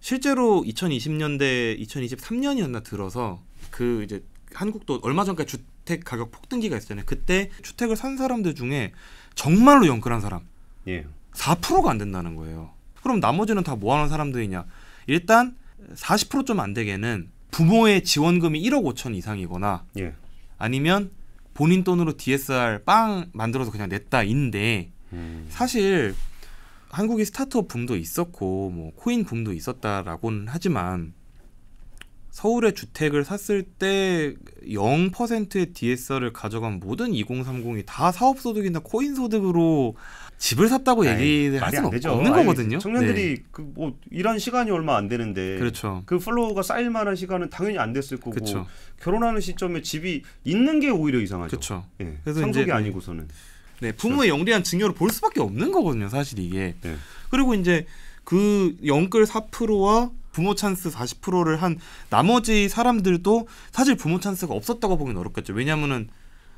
실제로 2020년대 2023년이었나 들어서 그 이제 한국도 얼마 전까지 주택 가격 폭등기가 있었잖아요. 그때 주택을 산 사람들 중에 정말로 영끌한 사람. 예. 4%가 안 된다는 거예요. 그럼 나머지는 다 뭐 하는 사람들이냐? 일단 40%좀 안 되게는 부모의 지원금이 1억 5천 이상이거나 예. 아니면 본인 돈으로 DSR 빵 만들어서 그냥 냈다인데 음. 사실 한국이 스타트업 붐도 있었고 뭐 코인 붐도 있었다라고는 하지만 서울의 주택을 샀을 때 0%의 DSR을 가져간 모든 2030이 다 사업 소득이나 코인 소득으로 집을 샀다고 얘기를 할 수는 는 거거든요. 청년들이 네. 그뭐 일한 시간이 얼마 안 되는데 그렇죠. 그 팔로우가 쌓일 만한 시간은 당연히 안 됐을 거고 그렇죠. 결혼하는 시점에 집이 있는 게 오히려 이상하죠. 그렇죠. 네. 그래서 상속이 이제, 아니고서는 네, 부모의 그렇죠. 영리한 증여를 볼 수밖에 없는 거거든요, 사실 이게. 네. 그리고 이제 그 영끌 4%와 부모 찬스 40%를 한 나머지 사람들도 사실 부모 찬스가 없었다고 보기는 어렵겠죠. 왜냐면은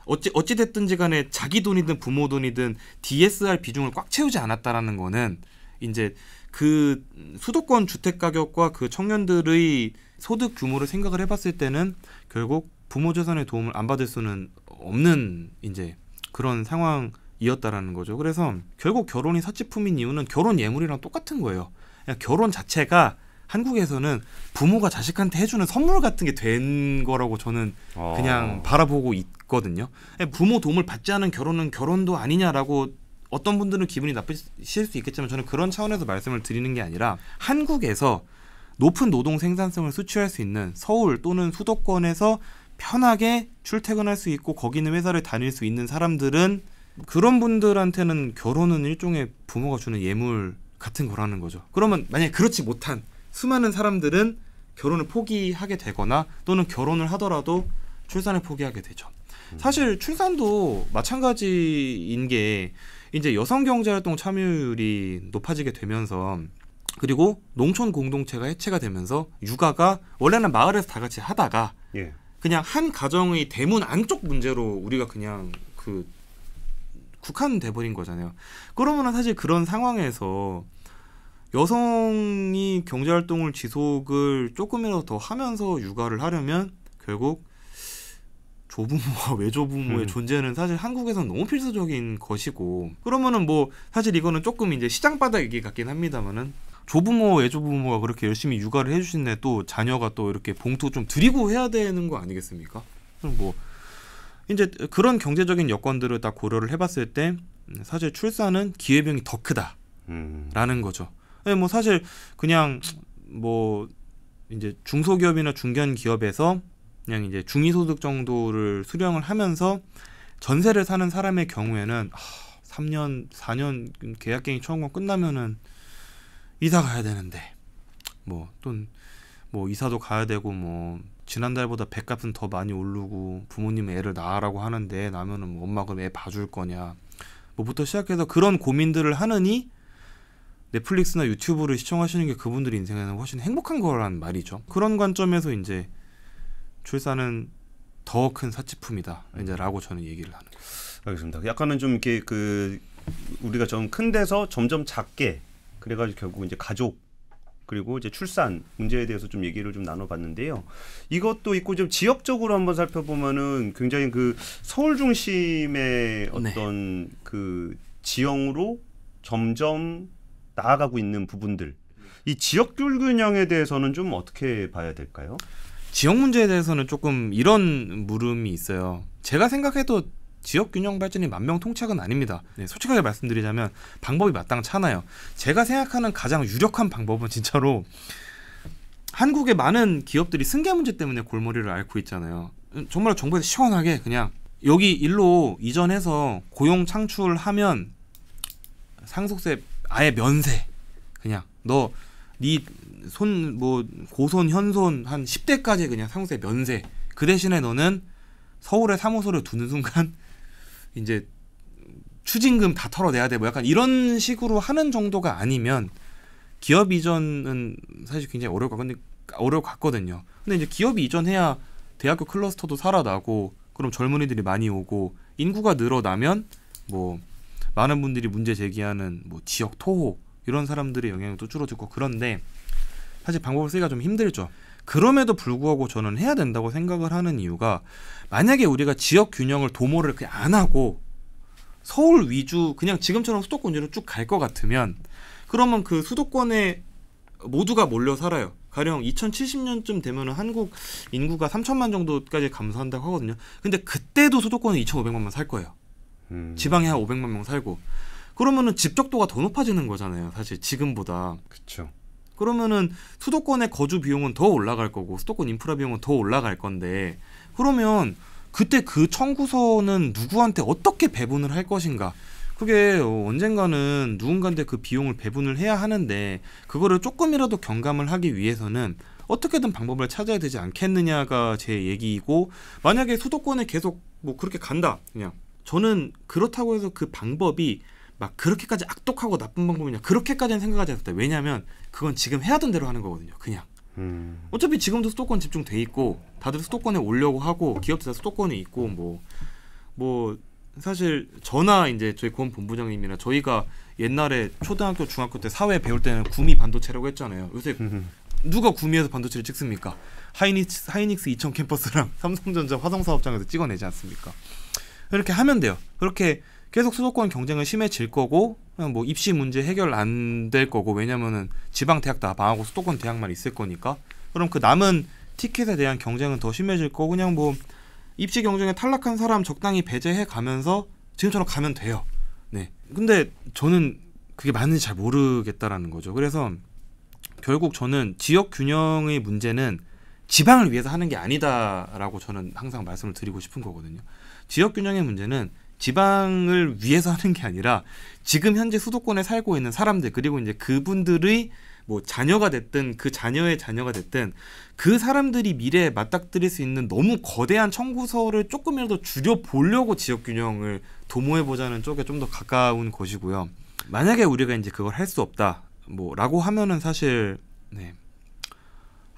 어찌 어찌 됐든지 간에 자기 돈이든 부모 돈이든 DSR 비중을 꽉 채우지 않았다라는 거는 이제 그 수도권 주택 가격과 그 청년들의 소득 규모를 생각을 해봤을 때는 결국 부모 재산의 도움을 안 받을 수는 없는 이제 그런 상황이었다라는 거죠. 그래서 결국 결혼이 사치품인 이유는 결혼 예물이랑 똑같은 거예요. 결혼 자체가 한국에서는 부모가 자식한테 해주는 선물 같은 게 된 거라고 저는 아. 그냥 아... 바라보고 있, 있거든요. 예, 부모 도움을 받지 않은 결혼은 결혼도 아니냐라고 어떤 분들은 기분이 나쁘실 수 있겠지만 저는 그런 차원에서 말씀을 드리는 게 아니라 한국에서 높은 노동 생산성을 수출할 수 있는 서울 또는 수도권에서 편하게 출퇴근할 수 있고 거기는 회사를 다닐 수 있는 사람들은 그런 분들한테는 결혼은 일종의 부모가 주는 예물 같은 거라는 거죠. 그러면 만약에 그렇지 못한 수많은 사람들은 결혼을 포기하게 되거나 또는 결혼을 하더라도 출산을 포기하게 되죠. 음. 사실 출산도 마찬가지인 게 이제 여성 경제활동 참여율이 높아지게 되면서 그리고 농촌 공동체가 해체가 되면서 육아가 원래는 마을에서 다 같이 하다가 예. 그냥 한 가정의 대문 안쪽 문제로 우리가 그냥 그 국한돼 버린 거잖아요. 그러면은 사실 그런 상황에서 여성이 경제 활동을 지속을 조금이라도 더 하면서 육아를 하려면 결국 조부모와 외조부모의 음. 존재는 사실 한국에서는 너무 필수적인 것이고 그러면은 뭐 사실 이거는 조금 이제 시장 바닥 얘기 같긴 합니다만은 조부모 외조부모가 그렇게 열심히 육아를 해주시는데 또 자녀가 또 이렇게 봉투 좀 드리고 해야 되는 거 아니겠습니까? 그럼 뭐 이제 그런 경제적인 여건들을 다 고려를 해봤을 때 사실 출산은 기회병이 더 크다라는 음. 거죠. 예, 뭐 사실 그냥 뭐 이제 중소기업이나 중견 기업에서 그냥 이제 중위소득 정도를 수령을 하면서 전세를 사는 사람의 경우에는 3년, 아, 4년 계약갱이 처구가 끝나면은 이사 가야 되는데 뭐 또는 뭐 이사도 가야 되고 뭐 지난달보다 배값은 더 많이 오르고 부모님 애를 낳으라고 하는데 나면은 뭐 엄마 그럼 애 봐줄 거냐 뭐부터 시작해서 그런 고민들을 하느니 넷플릭스나 유튜브를 시청하시는 게 그분들의 인생에는 훨씬 행복한 거란 말이죠. 그런 관점에서 이제 출산은 더 큰 사치품이다. 이제라고 저는 얘기를 하는 거예요. 알겠습니다. 약간은 좀 이렇게 그 우리가 좀 큰 데서 점점 작게 그래가지고 결국 이제 가족 그리고 이제 출산 문제에 대해서 좀 얘기를 좀 나눠봤는데요. 이것도 있고 좀 지역적으로 한번 살펴보면은 굉장히 그 서울 중심의 네. 어떤 네. 그 지형으로 점점 나아가고 있는 부분들 이 지역 불균형에 대해서는 좀 어떻게 봐야 될까요? 지역 문제에 대해서는 조금 이런 물음이 있어요. 제가 생각해도 지역 균형 발전이 만명 통착은 아닙니다. 네, 솔직하게 말씀드리자면 방법이 마땅찮아요. 제가 생각하는 가장 유력한 방법은 진짜로 한국의 많은 기업들이 승계 문제 때문에 골머리를 앓고 있잖아요. 정말 정부에서 시원하게 그냥 여기 일로 이전해서 고용 창출하면 상속세 아예 면세. 그냥 너네 손뭐 고손 현손 한 10대까지 그냥 상세 면세 그 대신에 너는 서울에 사무소를 두는 순간 이제 추징금 다 털어내야 돼 뭐 약간 이런 식으로 하는 정도가 아니면 기업 이전은 사실 굉장히 어려울 것같데 어려울 것 같거든요. 근데 이제 기업이 이전해야 대학교 클러스터도 살아나고 그럼 젊은이들이 많이 오고 인구가 늘어나면 뭐 많은 분들이 문제 제기하는 뭐 지역 토호 이런 사람들의 영향도 줄어들고 그런데 사실 방법을 쓰기가 좀 힘들죠. 그럼에도 불구하고 저는 해야 된다고 생각을 하는 이유가 만약에 우리가 지역 균형을 도모를 그냥 안 하고 서울 위주 그냥 지금처럼 수도권 위로 쭉 갈 것 같으면 그러면 그 수도권에 모두가 몰려 살아요. 가령 2070년쯤 되면 한국 인구가 3천만 정도까지 감소한다고 하거든요. 근데 그때도 수도권은 2,500만 명 살 거예요. 음. 지방에 한 500만 명 살고 그러면은 집적도가 더 높아지는 거잖아요. 사실 지금보다. 그렇죠. 그러면은 수도권의 거주 비용은 더 올라갈 거고 수도권 인프라 비용은 더 올라갈 건데 그러면 그때 그 청구서는 누구한테 어떻게 배분을 할 것인가? 그게 언젠가는 누군가한테 그 비용을 배분을 해야 하는데 그거를 조금이라도 경감을 하기 위해서는 어떻게든 방법을 찾아야 되지 않겠느냐가 제 얘기이고 만약에 수도권에 계속 뭐 그렇게 간다 그냥 저는 그렇다고 해서 그 방법이 막 그렇게까지 악독하고 나쁜 방법이냐 그렇게까지는 생각하지 않았다. 왜냐하면 그건 지금 해야 하던 대로 하는 거거든요. 그냥 음. 어차피 지금도 수도권 집중돼 있고 다들 수도권에 오려고 하고 기업들 다 수도권에 있고 뭐뭐 뭐 사실 저나 이제 저희 고원 본부장님이나 저희가 옛날에 초등학교 중학교 때 사회 배울 때는 구미 반도체라고 했잖아요. 요새 누가 구미에서 반도체를 찍습니까? 하이닉스, 하이닉스 이천 캠퍼스랑 삼성전자 화성 사업장에서 찍어내지 않습니까? 이렇게 하면 돼요. 그렇게 계속 수도권 경쟁은 심해질 거고 뭐 입시 문제 해결 안 될 거고 왜냐면은 지방 대학 다 망하고 수도권 대학만 있을 거니까 그럼 그 남은 티켓에 대한 경쟁은 더 심해질 거고 그냥 뭐 입시 경쟁에 탈락한 사람 적당히 배제해 가면서 지금처럼 가면 돼요. 네. 근데 저는 그게 맞는지 잘 모르겠다라는 거죠. 그래서 결국 저는 지역 균형의 문제는 지방을 위해서 하는 게 아니다라고 저는 항상 말씀을 드리고 싶은 거거든요. 지역 균형의 문제는 지방을 위해서 하는 게 아니라 지금 현재 수도권에 살고 있는 사람들 그리고 이제 그분들의 뭐 자녀가 됐든 그 자녀의 자녀가 됐든 그 사람들이 미래에 맞닥뜨릴 수 있는 너무 거대한 청구서를 조금이라도 줄여 보려고 지역 균형을 도모해 보자는 쪽에 좀 더 가까운 것이고요. 만약에 우리가 이제 그걸 할 수 없다 뭐라고 하면은 사실 네.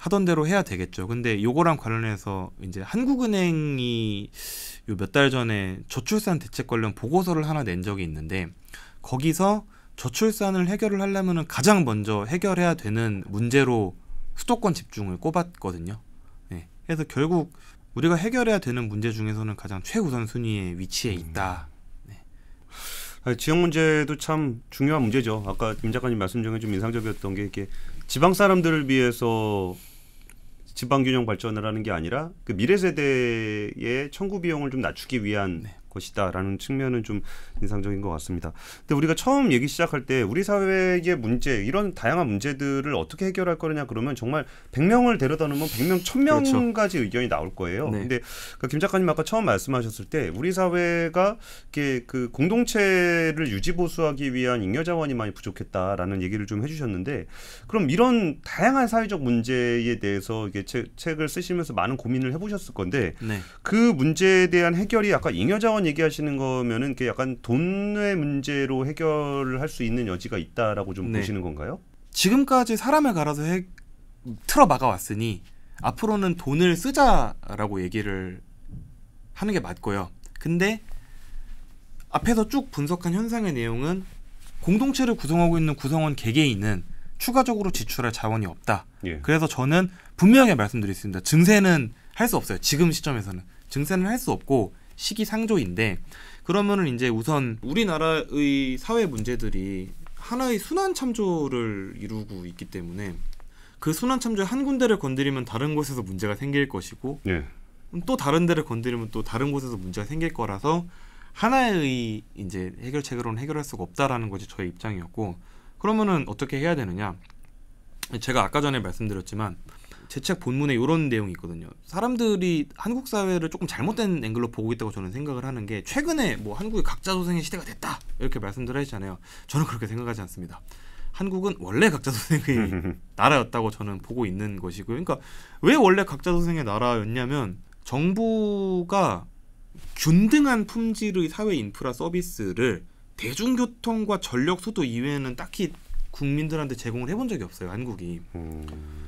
하던 대로 해야 되겠죠. 근데 요거랑 관련해서 이제 한국은행이 요몇달 전에 저출산 대책 관련 보고서를 하나 낸 적이 있는데 거기서 저출산을 해결을 하려면은 가장 먼저 해결해야 되는 문제로 수도권 집중을 꼽았거든요. 네. 그래서 결국 우리가 해결해야 되는 문제 중에서는 가장 최우선 순위에위치해 음. 있다. 네. 아, 지역 문제도 참 중요한 문제죠. 아까 김 작가님 말씀 중에 좀 인상적이었던 게 이렇게 지방 사람들을 위해서 지방균형 발전을 하는 게 아니라 그 미래 세대의 청구 비용을 좀 낮추기 위한 네. 것이다라는 측면은 좀 인상적인 것 같습니다. 근데 우리가 처음 얘기 시작할 때 우리 사회의 문제 이런 다양한 문제들을 어떻게 해결할 거냐 그러면 정말 100명을 데려다 놓으면 100명, 1000명까지 그렇죠. 의견이 나올 거예요. 네. 근데 그러니까 김 작가님 아까 처음 말씀하셨을 때 우리 사회가 이게그 공동체를 유지 보수하기 위한 잉여 자원이 많이 부족했다라는 얘기를 좀 해주셨는데 그럼 이런 다양한 사회적 문제에 대해서 이게 책을 쓰시면서 많은 고민을 해보셨을 건데 네. 그 문제에 대한 해결이 아까 잉여 자원 얘기하시는 거면은 그 약간 돈의 문제로 해결을 할 수 있는 여지가 있다라고 좀 네. 보시는 건가요? 지금까지 사람을 갈아서 해, 틀어 막아 왔으니 앞으로는 돈을 쓰자라고 얘기를 하는 게 맞고요. 근데 앞에서 쭉 분석한 현상의 내용은 공동체를 구성하고 있는 구성원 개개인은 추가적으로 지출할 자원이 없다. 예. 그래서 저는 분명하게 말씀드리겠습니다. 증세는 할 수 없어요. 지금 시점에서는 증세는 할 수 없고 시기상조인데 그러면은 이제 우선 우리나라의 사회 문제들이 하나의 순환 참조를 이루고 있기 때문에 그 순환 참조의 한 군데를 건드리면 다른 곳에서 문제가 생길 것이고 예. 또 다른 데를 건드리면 또 다른 곳에서 문제가 생길 거라서 하나의 이제 해결책으로는 해결할 수가 없다라는 것이 저의 입장이었고 그러면은 어떻게 해야 되느냐 제가 아까 전에 말씀드렸지만 제책 본문에 이런 내용이 있거든요. 사람들이 한국 사회를 조금 잘못된 앵글로 보고 있다고 저는 생각을 하는 게 최근에 뭐 한국이 각자 소생의 시대가 됐다 이렇게 말씀들 하시잖아요. 저는 그렇게 생각하지 않습니다. 한국은 원래 각자 소생의 나라였다고 저는 보고 있는 것이고요. 그러니까 왜 원래 각자 소생의 나라였냐면 정부가 균등한 품질의 사회 인프라 서비스를 대중교통과 전력 수도 이외에는 딱히 국민들한테 제공을 해본 적이 없어요. 한국이. 음.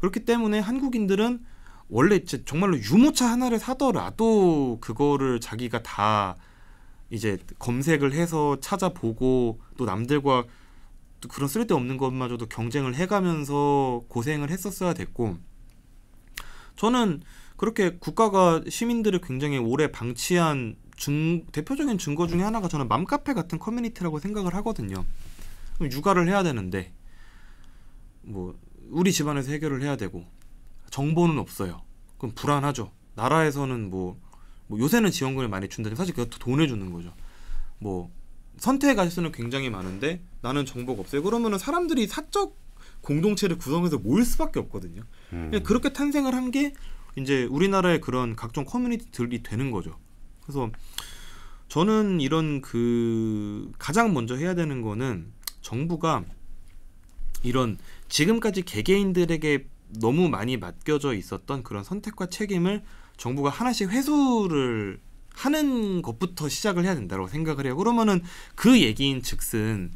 그렇기 때문에 한국인들은 원래 정말로 유모차 하나를 사더라도 그거를 자기가 다 이제 검색을 해서 찾아보고 또 남들과 또 그런 쓸데없는 것마저도 경쟁을 해가면서 고생을 했었어야 됐고 저는 그렇게 국가가 시민들을 굉장히 오래 방치한 증, 대표적인 증거 중에 하나가 저는 맘카페 같은 커뮤니티라고 생각을 하거든요. 육아를 해야 되는데 뭐 우리 집안에서 해결을 해야 되고 정보는 없어요. 그럼 불안하죠. 나라에서는 뭐, 뭐 요새는 지원금을 많이 준다. 사실 그것도 돈을 주는 거죠. 뭐 선택할 수는 굉장히 많은데 나는 정보가 없어요. 그러면은 사람들이 사적 공동체를 구성해서 모일 수밖에 없거든요. 음. 그렇게 탄생을 한 게 이제 우리나라의 그런 각종 커뮤니티들이 되는 거죠. 그래서 저는 이런 그 가장 먼저 해야 되는 거는 정부가 이런 지금까지 개개인들에게 너무 많이 맡겨져 있었던 그런 선택과 책임을 정부가 하나씩 회수를 하는 것부터 시작을 해야 된다고 생각을 해요. 그러면은 그 얘기인 즉슨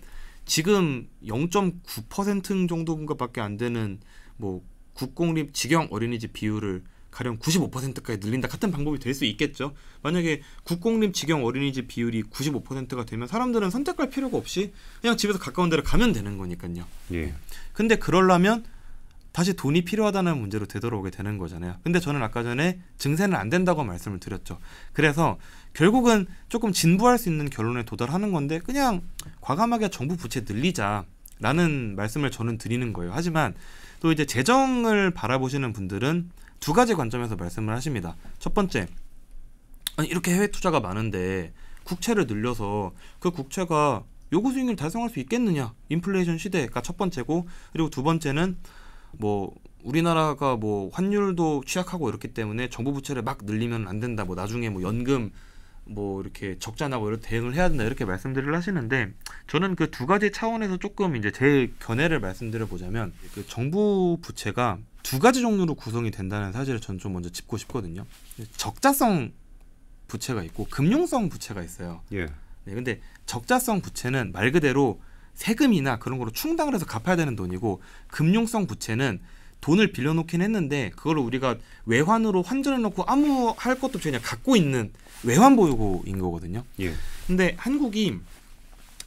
지금 0.9% 정도밖에 인것안 되는 뭐 국공립 직영 어린이집 비율을 가령 95%까지 늘린다 같은 방법이 될 수 있겠죠. 만약에 국공립 직영 어린이집 비율이 95%가 되면 사람들은 선택할 필요가 없이 그냥 집에서 가까운 데로 가면 되는 거니까요. 예. 근데 그러려면 다시 돈이 필요하다는 문제로 되돌아오게 되는 거잖아요. 근데 저는 아까 전에 증세는 안 된다고 말씀을 드렸죠. 그래서 결국은 조금 진부할 수 있는 결론에 도달하는 건데 그냥 과감하게 정부 부채 늘리자라는 말씀을 저는 드리는 거예요. 하지만 또 이제 재정을 바라보시는 분들은 두 가지 관점에서 말씀을 하십니다. 첫 번째, 아니, 이렇게 해외 투자가 많은데 국채를 늘려서 그 국채가 요구 수익률 달성할 수 있겠느냐 인플레이션 시대가 첫 번째고 그리고 두 번째는 뭐 우리나라가 뭐 환율도 취약하고 이렇기 때문에 정부 부채를 막 늘리면 안 된다 뭐 나중에 뭐 연금 뭐 이렇게 적자나 뭐 이런 대응을 해야 된다 이렇게 말씀들을 하시는데 저는 그 두 가지 차원에서 조금 이제 제 견해를 말씀드려 보자면 그 정부 부채가 두 가지 종류로 구성이 된다는 사실을 저는 좀 먼저 짚고 싶거든요. 적자성 부채가 있고 금융성 부채가 있어요. 예. 네, 근데 적자성 부채는 말 그대로 세금이나 그런 거로 충당을 해서 갚아야 되는 돈이고 금융성 부채는 돈을 빌려놓긴 했는데 그걸 우리가 외환으로 환전해놓고 아무 할 것도 없이 그냥 갖고 있는 외환 보유고인 거거든요. 예. 근데 한국이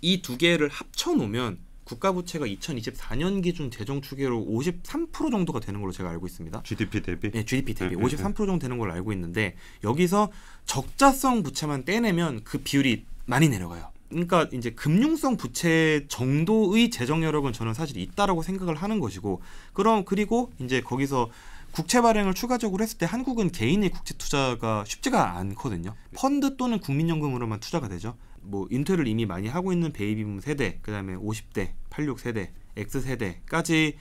이 두 개를 합쳐놓으면 국가 부채가 2024년 기준 재정 추계로 53% 정도가 되는 걸로 제가 알고 있습니다. GDP 대비? 네, GDP 대비 네, 53% 정도 되는 걸로 알고 있는데 여기서 적자성 부채만 떼내면 그 비율이 많이 내려가요. 그러니까 이제 금융성 부채 정도의 재정 여력은 저는 사실 있다라고 생각을 하는 것이고 그럼 그리고 이제 거기서 국채 발행을 추가적으로 했을 때 한국은 개인의 국채 투자가 쉽지가 않거든요. 네. 펀드 또는 국민연금으로만 투자가 되죠. 뭐 인퇴를 이미 많이 하고 있는 베이비붐 세대, 그다음에 50대, 86세대, X세대까지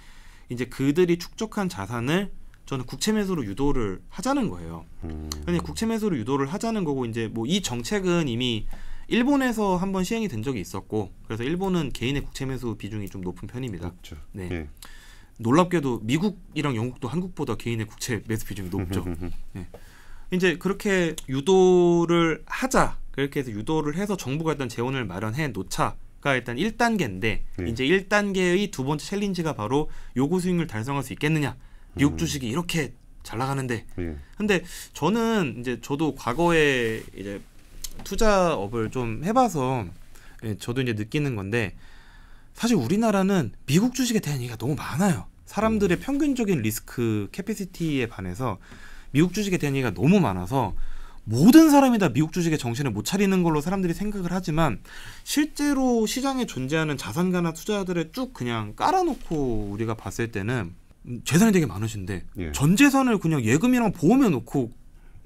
이제 그들이 축적한 자산을 저는 국채 매수로 유도를 하자는 거예요. 음. 그러니까 국채 매수로 유도를 하자는 거고 이제 뭐 이 정책은 이미 일본에서 한 번 시행이 된 적이 있었고 그래서 일본은 개인의 국채 매수 비중이 좀 높은 편입니다. 그죠 네. 예. 놀랍게도 미국이랑 영국도 한국보다 개인의 국채 매수 비중이 높죠. 네. 이제 그렇게 유도를 하자 그렇게 해서 유도를 해서 정부가 일단 재원을 마련해 놓자 가 일단 1단계인데 네. 예. 이제 1단계의 두 번째 챌린지가 바로 요구 수익률 달성할 수 있겠느냐. 미국 음. 주식이 이렇게 잘 나가는데. 네. 근데 저는 이제 저도 과거에 이제 투자업을 좀 해봐서 예, 저도 이제 느끼는 건데 사실 우리나라는 미국 주식에 대한 얘기가 너무 많아요. 사람들의 음. 평균적인 리스크 캐피시티에 반해서 미국 주식에 대한 얘기가 너무 많아서 모든 사람이 다 미국 주식에 정신을 못 차리는 걸로 사람들이 생각을 하지만 실제로 시장에 존재하는 자산가나 투자들을 자쭉 그냥 깔아놓고 우리가 봤을 때는 재산이 되게 많으신데 예. 전 재산을 그냥 예금이랑 보험에 놓고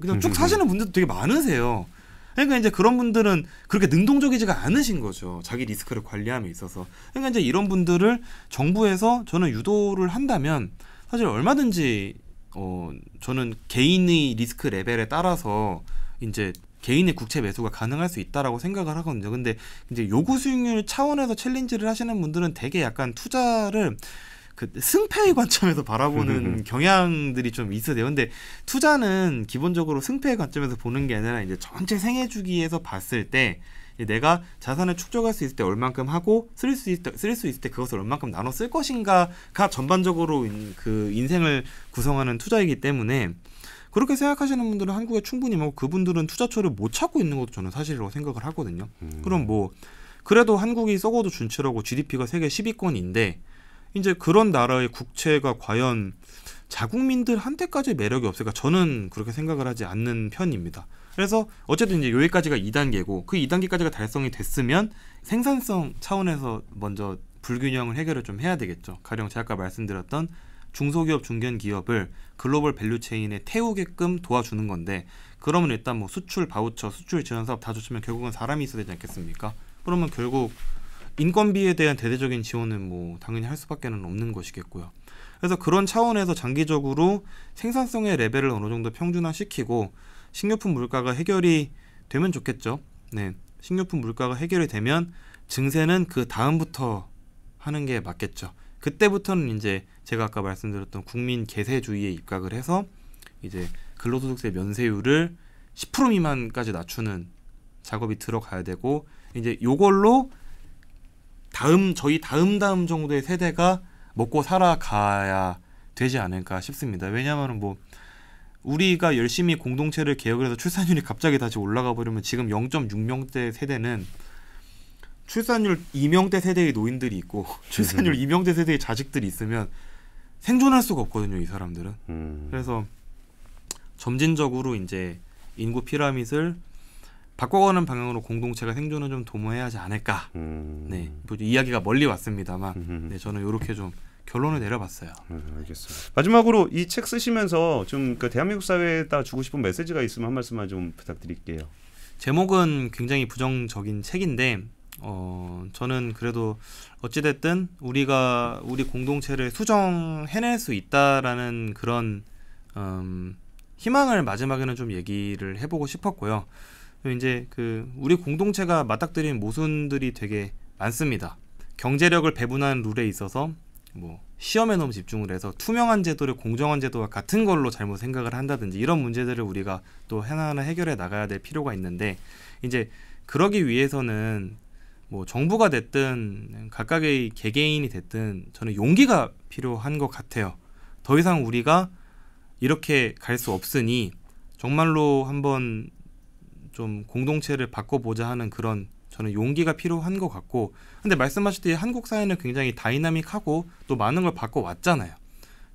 그냥 쭉 사시는 분들도 되게 많으세요. 그러니까 이제 그런 분들은 그렇게 능동적이지가 않으신 거죠. 자기 리스크를 관리함에 있어서. 그러니까 이제 이런 분들을 정부에서 저는 유도를 한다면 사실 얼마든지 어 저는 개인의 리스크 레벨에 따라서 이제 개인의 국채 매수가 가능할 수 있다라고 생각을 하거든요. 근데 이제 요구 수익률 차원에서 챌린지를 하시는 분들은 되게 약간 투자를 그 승패의 관점에서 바라보는 음. 경향들이 좀 있으세요. 근데 투자는 기본적으로 승패의 관점에서 보는 게 아니라 이제 전체 생애 주기에서 봤을 때 내가 자산을 축적할 수 있을 때 얼만큼 하고 쓸 수 있을, 쓸수 있을 때 그것을 얼만큼 나눠 쓸 것인가가 전반적으로 인, 그 인생을 구성하는 투자이기 때문에 그렇게 생각하시는 분들은 한국에 충분히 뭐 그분들은 투자처를 못 찾고 있는 것도 저는 사실이라고 생각을 하거든요. 음. 그럼 뭐 그래도 한국이 썩어도 준치라고 GDP가 세계 10위권인데 이제 그런 나라의 국채가 과연 자국민들한테까지 매력이 없을까? 저는 그렇게 생각을 하지 않는 편입니다. 그래서 어쨌든 이제 여기까지가 2단계고 그 2단계까지가 달성이 됐으면 생산성 차원에서 먼저 불균형을 해결을 좀 해야 되겠죠. 가령 제가 아까 말씀드렸던 중소기업 중견 기업을 글로벌 밸류 체인에 태우게끔 도와주는 건데 그러면 일단 뭐 수출 바우처, 수출 지원 사업 다 좋지만 결국은 사람이 있어야 되지 않겠습니까? 그러면 결국 인건비에 대한 대대적인 지원은 뭐 당연히 할 수밖에 는 없는 것이겠고요. 그래서 그런 차원에서 장기적으로 생산성의 레벨을 어느 정도 평준화시키고 식료품 물가가 해결이 되면 좋겠죠. 네. 식료품 물가가 해결이 되면 증세는 그 다음부터 하는 게 맞겠죠. 그때부터는 이제 제가 아까 말씀드렸던 국민 개세주의에 입각을 해서 이제 근로소득세 면세율을 10% 미만까지 낮추는 작업이 들어가야 되고 이제 요걸로 다음 저희 다음 다음 정도의 세대가 먹고 살아가야 되지 않을까 싶습니다. 왜냐하면 뭐 우리가 열심히 공동체를 개혁을 해서 출산율이 갑자기 다시 올라가 버리면 지금 0.6명대 세대는 출산율 2명대 세대의 노인들이 있고 출산율 2명대 음. 세대의 자식들이 있으면 생존할 수가 없거든요, 이 사람들은. 음. 그래서 점진적으로 이제 인구 피라밋을 바꿔가는 방향으로 공동체가 생존을 좀 도모해야 하지 않을까. 음. 네, 뭐 이야기가 멀리 왔습니다만, 네, 저는 이렇게 좀 결론을 내려봤어요. 음, 알겠습니 마지막으로 이 책 쓰시면서 좀 그 대한민국 사회에다 주고 싶은 메시지가 있으면 한 말씀만 좀 부탁드릴게요. 제목은 굉장히 부정적인 책인데, 어, 저는 그래도 어찌됐든 우리가 우리 공동체를 수정해낼 수 있다라는 그런 음, 희망을 마지막에는 좀 얘기를 해보고 싶었고요. 이제 그 우리 공동체가 맞닥뜨린 모순들이 되게 많습니다. 경제력을 배분하는 룰에 있어서 뭐 시험에 너무 집중을 해서 투명한 제도를 공정한 제도와 같은 걸로 잘못 생각을 한다든지 이런 문제들을 우리가 또 하나하나 해결해 나가야 될 필요가 있는데 이제 그러기 위해서는 뭐 정부가 됐든 각각의 개개인이 됐든 저는 용기가 필요한 것 같아요. 더 이상 우리가 이렇게 갈 수 없으니 정말로 한번 좀 공동체를 바꿔보자 하는 그런 저는 용기가 필요한 것 같고 근데 말씀하셨듯이 한국 사회는 굉장히 다이나믹하고 또 많은 걸 바꿔왔잖아요.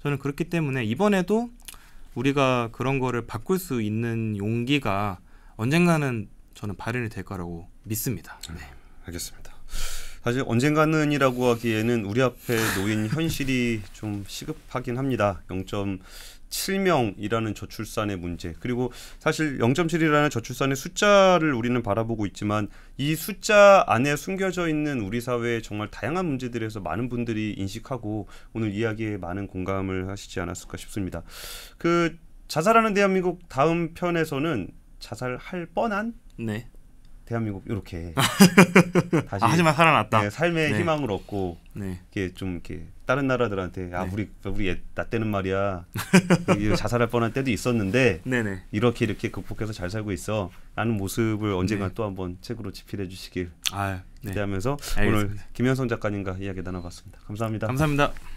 저는 그렇기 때문에 이번에도 우리가 그런 거를 바꿀 수 있는 용기가 언젠가는 저는 발현이 될 거라고 믿습니다. 아, 네. 알겠습니다. 사실 언젠가는이라고 하기에는 우리 앞에 놓인 현실이 좀 시급하긴 합니다. 0. 칠명이라는 저출산의 문제 그리고 사실 0.7이라는 저출산의 숫자를 우리는 바라보고 있지만 이 숫자 안에 숨겨져 있는 우리 사회의 정말 다양한 문제들에서 많은 분들이 인식하고 오늘 이야기에 많은 공감을 하시지 않았을까 싶습니다. 그 자살하는 대한민국 다음 편에서는 자살할 뻔한 네. 대한민국 이렇게 아, 다시 아, 하지만 살아났다. 네, 삶의 네. 희망을 얻고 네. 이게 좀 이렇게 다른 나라들한테 아 네. 우리 우리 애, 나 때는 말이야 자살할 뻔한 때도 있었는데 이렇게 이렇게 극복해서 잘 살고 있어 라는 모습을 언젠가 네. 또 한번 책으로 집필해 주시길 아, 네. 기대하면서 오늘 김현성 작가님과 이야기 나눠봤습니다. 감사합니다. 감사합니다.